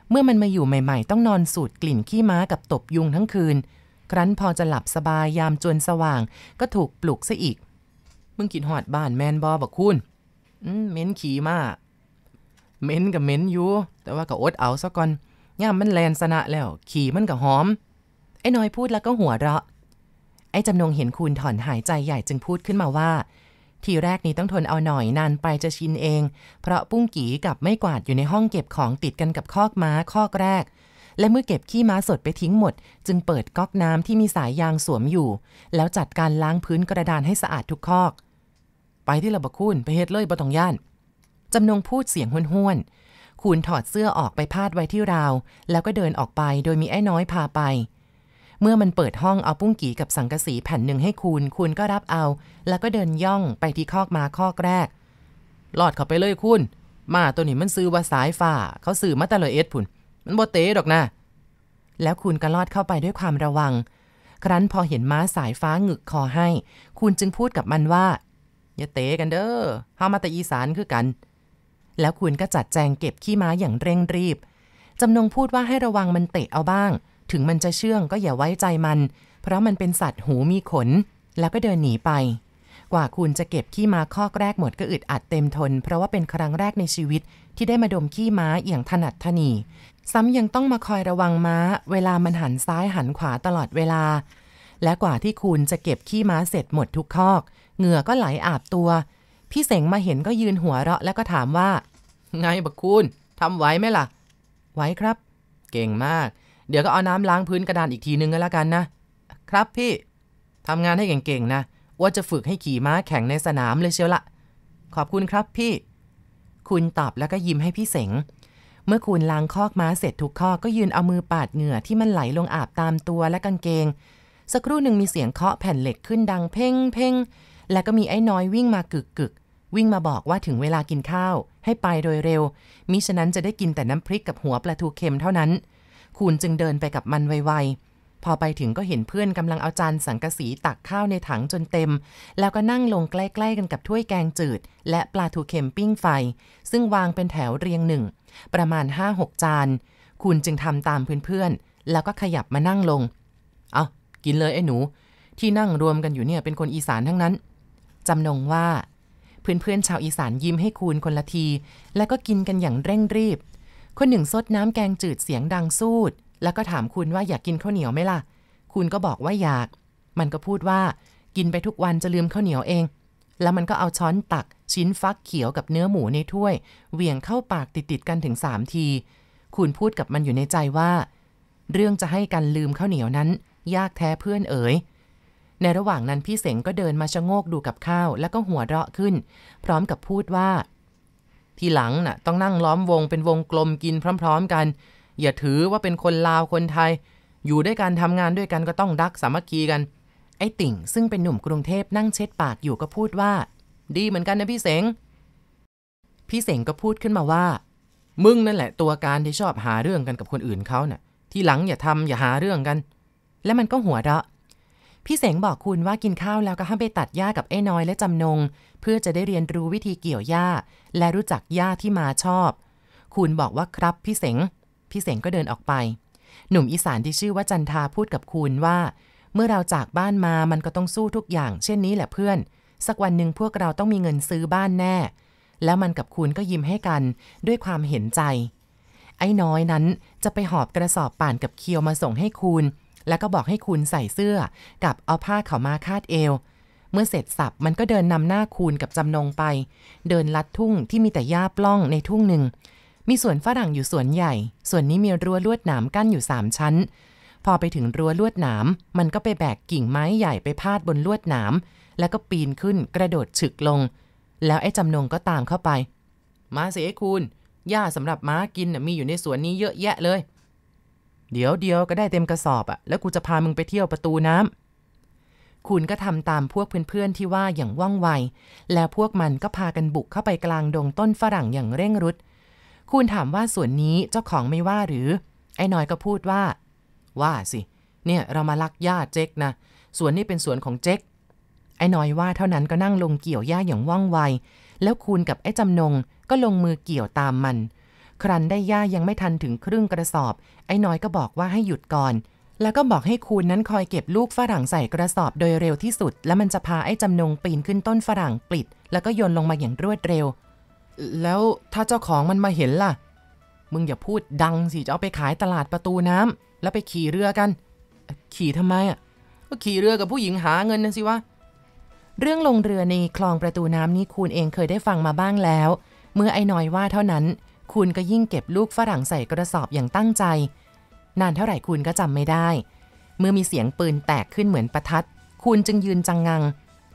เมื่อมันมาอยู่ใหม่ๆ ต้องนอนสูดกลิ่นขี้ม้ากับตบยุงทั้งคืน ครั้นพอจะหลับสบายยามจนสว่าง ก็ถูกปลุกซะอีกมึงกินหอดบ้านแมนบอบักคุณเม้นขี่มาเม้นกับเม้นอยู่แต่ว่าก็อดเอาซะก่อนย่ามมันแลนสนะแล้ว ขี่มันกับหอม ไอ้น้อยพูดแล้วก็หัวเราะ ไอ้จำนงเห็นคุณถอนหายใจใหญ่จึงพูดขึ้นมาว่า ทีแรกนี้ต้องทนเอาหน่อยนานไปจะชินเอง เพราะปุ้งกีกับไม่กวาด อยู่ในห้องเก็บของติดกันกับคอกม้าคอกแรก และเมื่อเก็บขี้ม้าสดไปทิ้งหมด จึงเปิดก๊อกน้ำที่มีสายยางสวมอยู่ แล้วจัดการล้างพื้นกระดานให้สะอาดทุกคอกไปที่ลำบะคุณไปเฮ็ดเลยบ่ต้องย่านจำนงพูดเสียงห้วนๆ คุณถอดเสื้อออกไปพาดไว้ที่ราวแล้วก็เดินออกไปโดยมีไอ้น้อยพาไป เมื่อมันเปิดห้องเอาปุ้งกี่กับสังกะสีแผ่นหนึ่งให้คุณ คุณก็รับเอา แล้วก็เดินย่องไปที่คอกมาคอกแรก ลอดเข้าไปเลยคุณ มาตัวนี้มันซื้อว่าสายฝ่าเขาซื้อมาตะอยเอ็ดผุนมันบ่เต๋ดอกนะ แล้วคุณก็ลอดเข้าไปด้วยความระวัง ครั้นพอเห็นม้าสายฟ้าหงึกคอให้ คุณจึงพูดกับมันว่าอย่าเตะกันเด้อเฮามาแต่อีสานคือกัน แล้วคุณก็จัดแจงเก็บขี้ม้าอย่างเร่งรีบ จำนงพูดว่าให้ระวังมันเตะเอาบ้าง ถึงมันจะเชื่องก็อย่าไว้ใจมัน เพราะมันเป็นสัตว์หูมีขน แล้วก็เดินหนีไป กว่าคุณจะเก็บขี้ม้าข้อแรกหมดก็อึดอัดเต็มทน เพราะว่าเป็นครั้งแรกในชีวิต ที่ได้มาดมขี้ม้าอย่างถนัดถนี ซ้ำยังต้องมาคอยระวังม้าเวลามันหันซ้ายหันขวาตลอดเวลา และกว่าที่คุณจะเก็บขี้ม้าเสร็จหมดทุกคอกเหงื่อก็ไหลอาบตัว พี่เสงมาเห็นก็ยืนหัวเราะแล้วก็ถามว่า ไงบักคุณทำไว้ไหมล่ะ ไว้ครับ เก่งมาก เดี๋ยวก็เอาน้ำล้างพื้นกระดานอีกทีนึงก็แล้วกันนะ ครับพี่ทำงานให้เก่งๆนะ ว่าจะฝึกให้ขี่ม้าแข่งในสนามเลยเชียวละขอบคุณครับพี่ คุณตอบแล้วก็ยิ้มให้พี่เสงเมื่อคุณล้างคอกม้าเสร็จทุกคอกก็ยืนเอามือปาดเหงื่อ ที่มันไหลลงอาบตามตัวและกางเกง สักครู่หนึ่งมีเสียงเคาะแผ่นเหล็กขึ้นดังเพ่งเพ่งแล้วก็มีไอ้น้อยวิ่งมากึกกึกวิ่งมาบอกว่าถึงเวลากินข้าวให้ไปโดยเร็วมิฉะนั้นจะได้กินแต่น้ำพริกกับหัวปลาทูเค็มเท่านั้น คุณจึงเดินไปกับมันไวๆพอไปถึงก็เห็นเพื่อนกำลังเอาจานสังกะสีตักข้าวในถังจนเต็ม แล้วก็นั่งลงใกล้ ๆ กันกับถ้วยแกงจืดและปลาทูเค็มปิ้งไฟ ซึ่งวางเป็นแถวเรียงหนึ่งประมาณ5-6จาน คุณจึงทำตามเพื่อนๆแล้วก็ขยับมานั่งลง เอากินเลยไอ้หนู ที่นั่งรวมกันอยู่เนี่ยเป็นคนอีสานทั้งนั้นจำนงว่าเพื่อนๆชาวอีสานยิ้มให้คูณคนละที แล้วก็กินกันอย่างเร่งรีบ คนหนึ่งซดน้ำแกงจืดเสียงดังสูดแล้วก็ถามคุณว่าอยากกินข้าวเหนียวไหมล่ะ คุณก็บอกว่าอยาก มันก็พูดว่า กินไปทุกวันจะลืมข้าวเหนียวเอง แล้วมันก็เอาช้อนตักชิ้นฟักเขียวกับเนื้อหมูในถ้วย เวียงเข้าปากติดๆกันถึงสามทีคุณพูดกับมันอยู่ในใจว่า เรื่องจะให้กันลืมข้าวเหนียวนั้น ยากแท้เพื่อนเอ๋ยในระหว่างนั้นพี่เสงก็เดินมาชะโงกดูกับข้าว แล้วก็หัวเราะขึ้น พร้อมกับพูดว่า ทีหลังน่ะต้องนั่งล้อมวงเป็นวงกลมกินพร้อมๆกัน อย่าถือว่าเป็นคนลาวคนไทย อยู่ด้วยกันทำงานด้วยกันก็ต้องรักสามัคคีกัน ไอ้ติ่งซึ่งเป็นหนุ่มกรุงเทพนั่งเช็ดปากอยู่ก็พูดว่า ดีเหมือนกันนะพี่เสง พี่เสงก็พูดขึ้นมาว่า มึงนั่นแหละตัวการที่ชอบหาเรื่องกันกับคนอื่นเขานะ่ะ ที่หลังอย่าทำอย่าหาเรื่องกัน และมันก็หัวเราะพี่เสงบอกคุณว่ากินข้าวแล้วก็ห้ามไปตัดหญ้ากับไอ้น้อยและจำนง เพื่อจะได้เรียนรู้วิธีเกี่ยวหญ้า และรู้จักหญ้าที่มาชอบ คุณบอกว่าครับพี่เสง พี่เสงก็เดินออกไป หนุ่มอีสานที่ชื่อว่าจันทาพูดกับคุณว่า เมื่อเราจากบ้านมามันก็ต้องสู้ทุกอย่างเช่นนี้แหละเพื่อน สักวันหนึ่งพวกเราต้องมีเงินซื้อบ้านแน่ แล้วมันกับคุณก็ยิ้มให้กัน ด้วยความเห็นใจ ไอ้น้อยนั้นจะไปหอบกระสอบป่านกับเคียวมาส่งให้คุณแล้วก็บอกให้คุณใส่เสื้อ กับเอาผ้าเขามาคาดเอว เมื่อเสร็จสับมันก็เดินนำหน้าคูณกับจำนงไป เดินลัดทุ่งที่มีแต่หญ้าปล้องในทุ่งหนึ่ง มีสวนฝรั่งอยู่สวนใหญ่ ส่วนนี้มีรั้วลวดหนามกั้นอยู่สามชั้น พอไปถึงรั้วลวดหนามมันก็ไปแบกกิ่งไม้ใหญ่ไปพาดบนลวดหนามแล้วก็ปีนขึ้นกระโดดฉึกลง แล้วไอ้จำนงก็ตามเข้าไป มาเสียคูณหญ้าสำหรับม้ากินมีอยู่ในสวนนี้เยอะแยะเลยเดี๋ยวเดียวก็ได้เต็มกระสอบอะแล้วกูจะพามึงไปเที่ยวประตูน้ำ คุณก็ทำตามพวกเพื่อนๆ ที่ว่าอย่างว่องไว แล้วพวกมันก็พากันบุกเข้าไปกลางดงต้นฝรั่งอย่างเร่งรุด คุณถามว่าสวนนี้เจ้าของไม่ว่าหรือ ไอ้น้อยก็พูดว่า ว่าสิ เนี่ยเรามาลักหญ้าเจ๊กนะสวนนี้เป็นสวนของเจ๊ก ไอ้น้อยว่าเท่านั้นก็นั่งลงเกี่ยวหญ้าอย่างว่องไว แล้วคุณกับไอ้จำนงก็ลงมือเกี่ยวตามมันครันได้หญ้ายังไม่ทันถึงครึ่งกระสอบ ไอ้น้อยก็บอกว่าให้หยุดก่อน แล้วก็บอกให้คูณนั้นคอยเก็บลูกฝรั่งใส่กระสอบโดยเร็วที่สุด แล้วมันจะพาไอ้จำนงปีนขึ้นต้นฝรั่งปลิด แล้วก็โยนลงมาอย่างรวดเร็ว แล้วถ้าเจ้าของมันมาเห็นล่ะ มึงอย่าพูดดังสิจะเอาไปขายตลาดประตูน้ำแล้วไปขี่เรือกันขี่ทำไมอ่ะก็ขี่เรือกับผู้หญิงหาเงินน่ะสิวะเรื่องลงเรือในคลองประตูน้ำนี้คูณเองเคยได้ฟังมาบ้างแล้ว เมื่อไอ้น้อยว่าเท่านั้นคุณก็ยิ่งเก็บลูกฝรั่งใส่กระสอบอย่างตั้งใจ นานเท่าไหร่คุณก็จำไม่ได้ เมื่อมีเสียงปืนแตกขึ้นเหมือนประทัดคุณจึงยืนจังงัง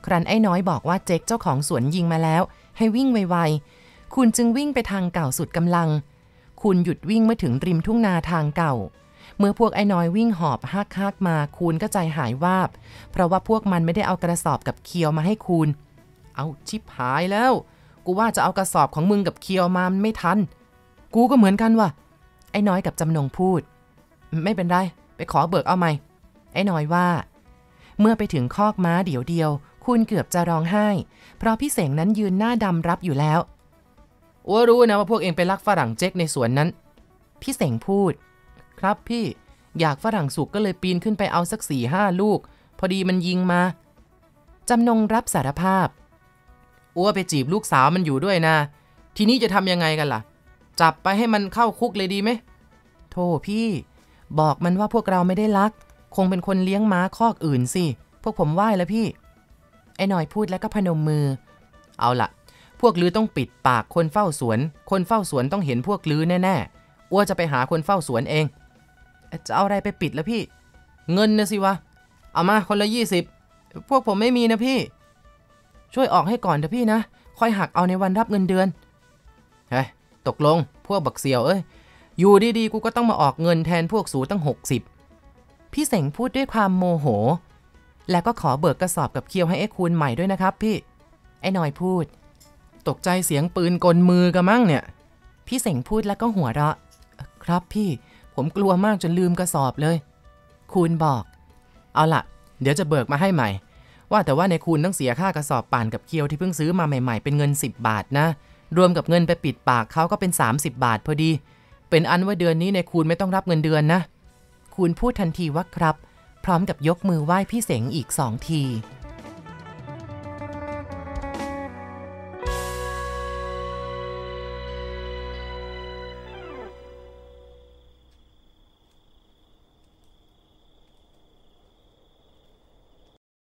ครั้นไอ้น้อยบอกว่าเจ๊กเจ้าของสวนยิงมาแล้ว ให้วิ่งไวๆคุณจึงวิ่งไปทางเก่าสุดกำลัง คุณหยุดวิ่งเมื่อถึงริมทุ่งนาทางเก่า เมื่อพวกไอ้น้อยวิ่งหอบฮักฮักมาคุณก็ใจหายวาบ เพราะว่าพวกมันไม่ได้เอากระสอบกับเคียวมาให้คุณ เอาชิบหายแล้ว กูว่าจะเอากระสอบของมึงกับเคียวมามันไม่ทันกูก็เหมือนกันว่ะไอ้น้อยกับจำนงพูด ไม่เป็นไร ไปขอเบิกเอาใหม่ ไอ้น้อยว่า เมื่อไปถึงคอกม้าเดี๋ยวเดียว คุณเกือบจะร้องไห้เพราะพี่เสงนั้นยืนหน้าดำรับอยู่แล้ว อัวรู้นะว่าพวกเองไปลักฝรั่งเจ๊กในสวนนั้น พี่เสงพูด ครับพี่ อยากฝรั่งสุกก็เลยปีนขึ้นไปเอาสักสี่ห้าลูก พอดีมันยิงมา จำนงรับสารภาพ อัวไปจีบลูกสาวมันอยู่ด้วยนะ ทีนี้จะทำยังไงกันล่ะจับไปให้มันเข้าคุกเลยดีไหมโธ่พี่ บอกมันว่าพวกเราไม่ได้รัก คงเป็นคนเลี้ยงม้าคอกอื่นสิ พวกผมไหว้แล้วพี่ ไอ้หน่อยพูดแล้วก็พนมมือ เอาละพวกลือต้องปิดปากคนเฝ้าสวน คนเฝ้าสวนต้องเห็นพวกลือแน่ๆ อ้วจะไปหาคนเฝ้าสวนเอง จะเอาอะไรไปปิดแล้วพี่ เงินนะสิวะ เอามาคนละยี่สิบพวกผมไม่มีนะพี่ ช่วยออกให้ก่อนเถอะพี่นะค่อยหักเอาในวันรับเงินเดือน เฮ้ยกลง พวกบักเซียวเอ้ยอยู่ดีๆกูก็ต้องมาออกเงินแทนพวกสูตั้ง 60 พี่เสงพูดด้วยความโมโห แล้วก็ขอเบิกกระสอบกับเคียวให้ไอ้คูณใหม่ด้วยนะครับพี่ไอ้หน่อยพูด ตกใจเสียงปืนกลมือกันมั่งเนี่ย พี่เสงพูดแล้วก็หัวเราะครับพี่ผมกลัวมากจนลืมกระสอบเลย คูณบอก เอาละเดี๋ยวจะเบิกมาให้ใหม่ ว่าแต่ว่าในคูณต้องเสียค่ากระสอบป่านกับเคียวที่เพิ่งซื้อมาใหม่ๆเป็นเงิน 10 บาทนะรวมกับเงินไปปิดปากเขาก็เป็น 30 บาทพอดี เป็นอันว่าเดือนนี้ในคูณไม่ต้องรับเงินเดือนนะ คูณพูดทันทีว่าครับ พร้อมกับยกมือไหว้พี่เสงอีกสองที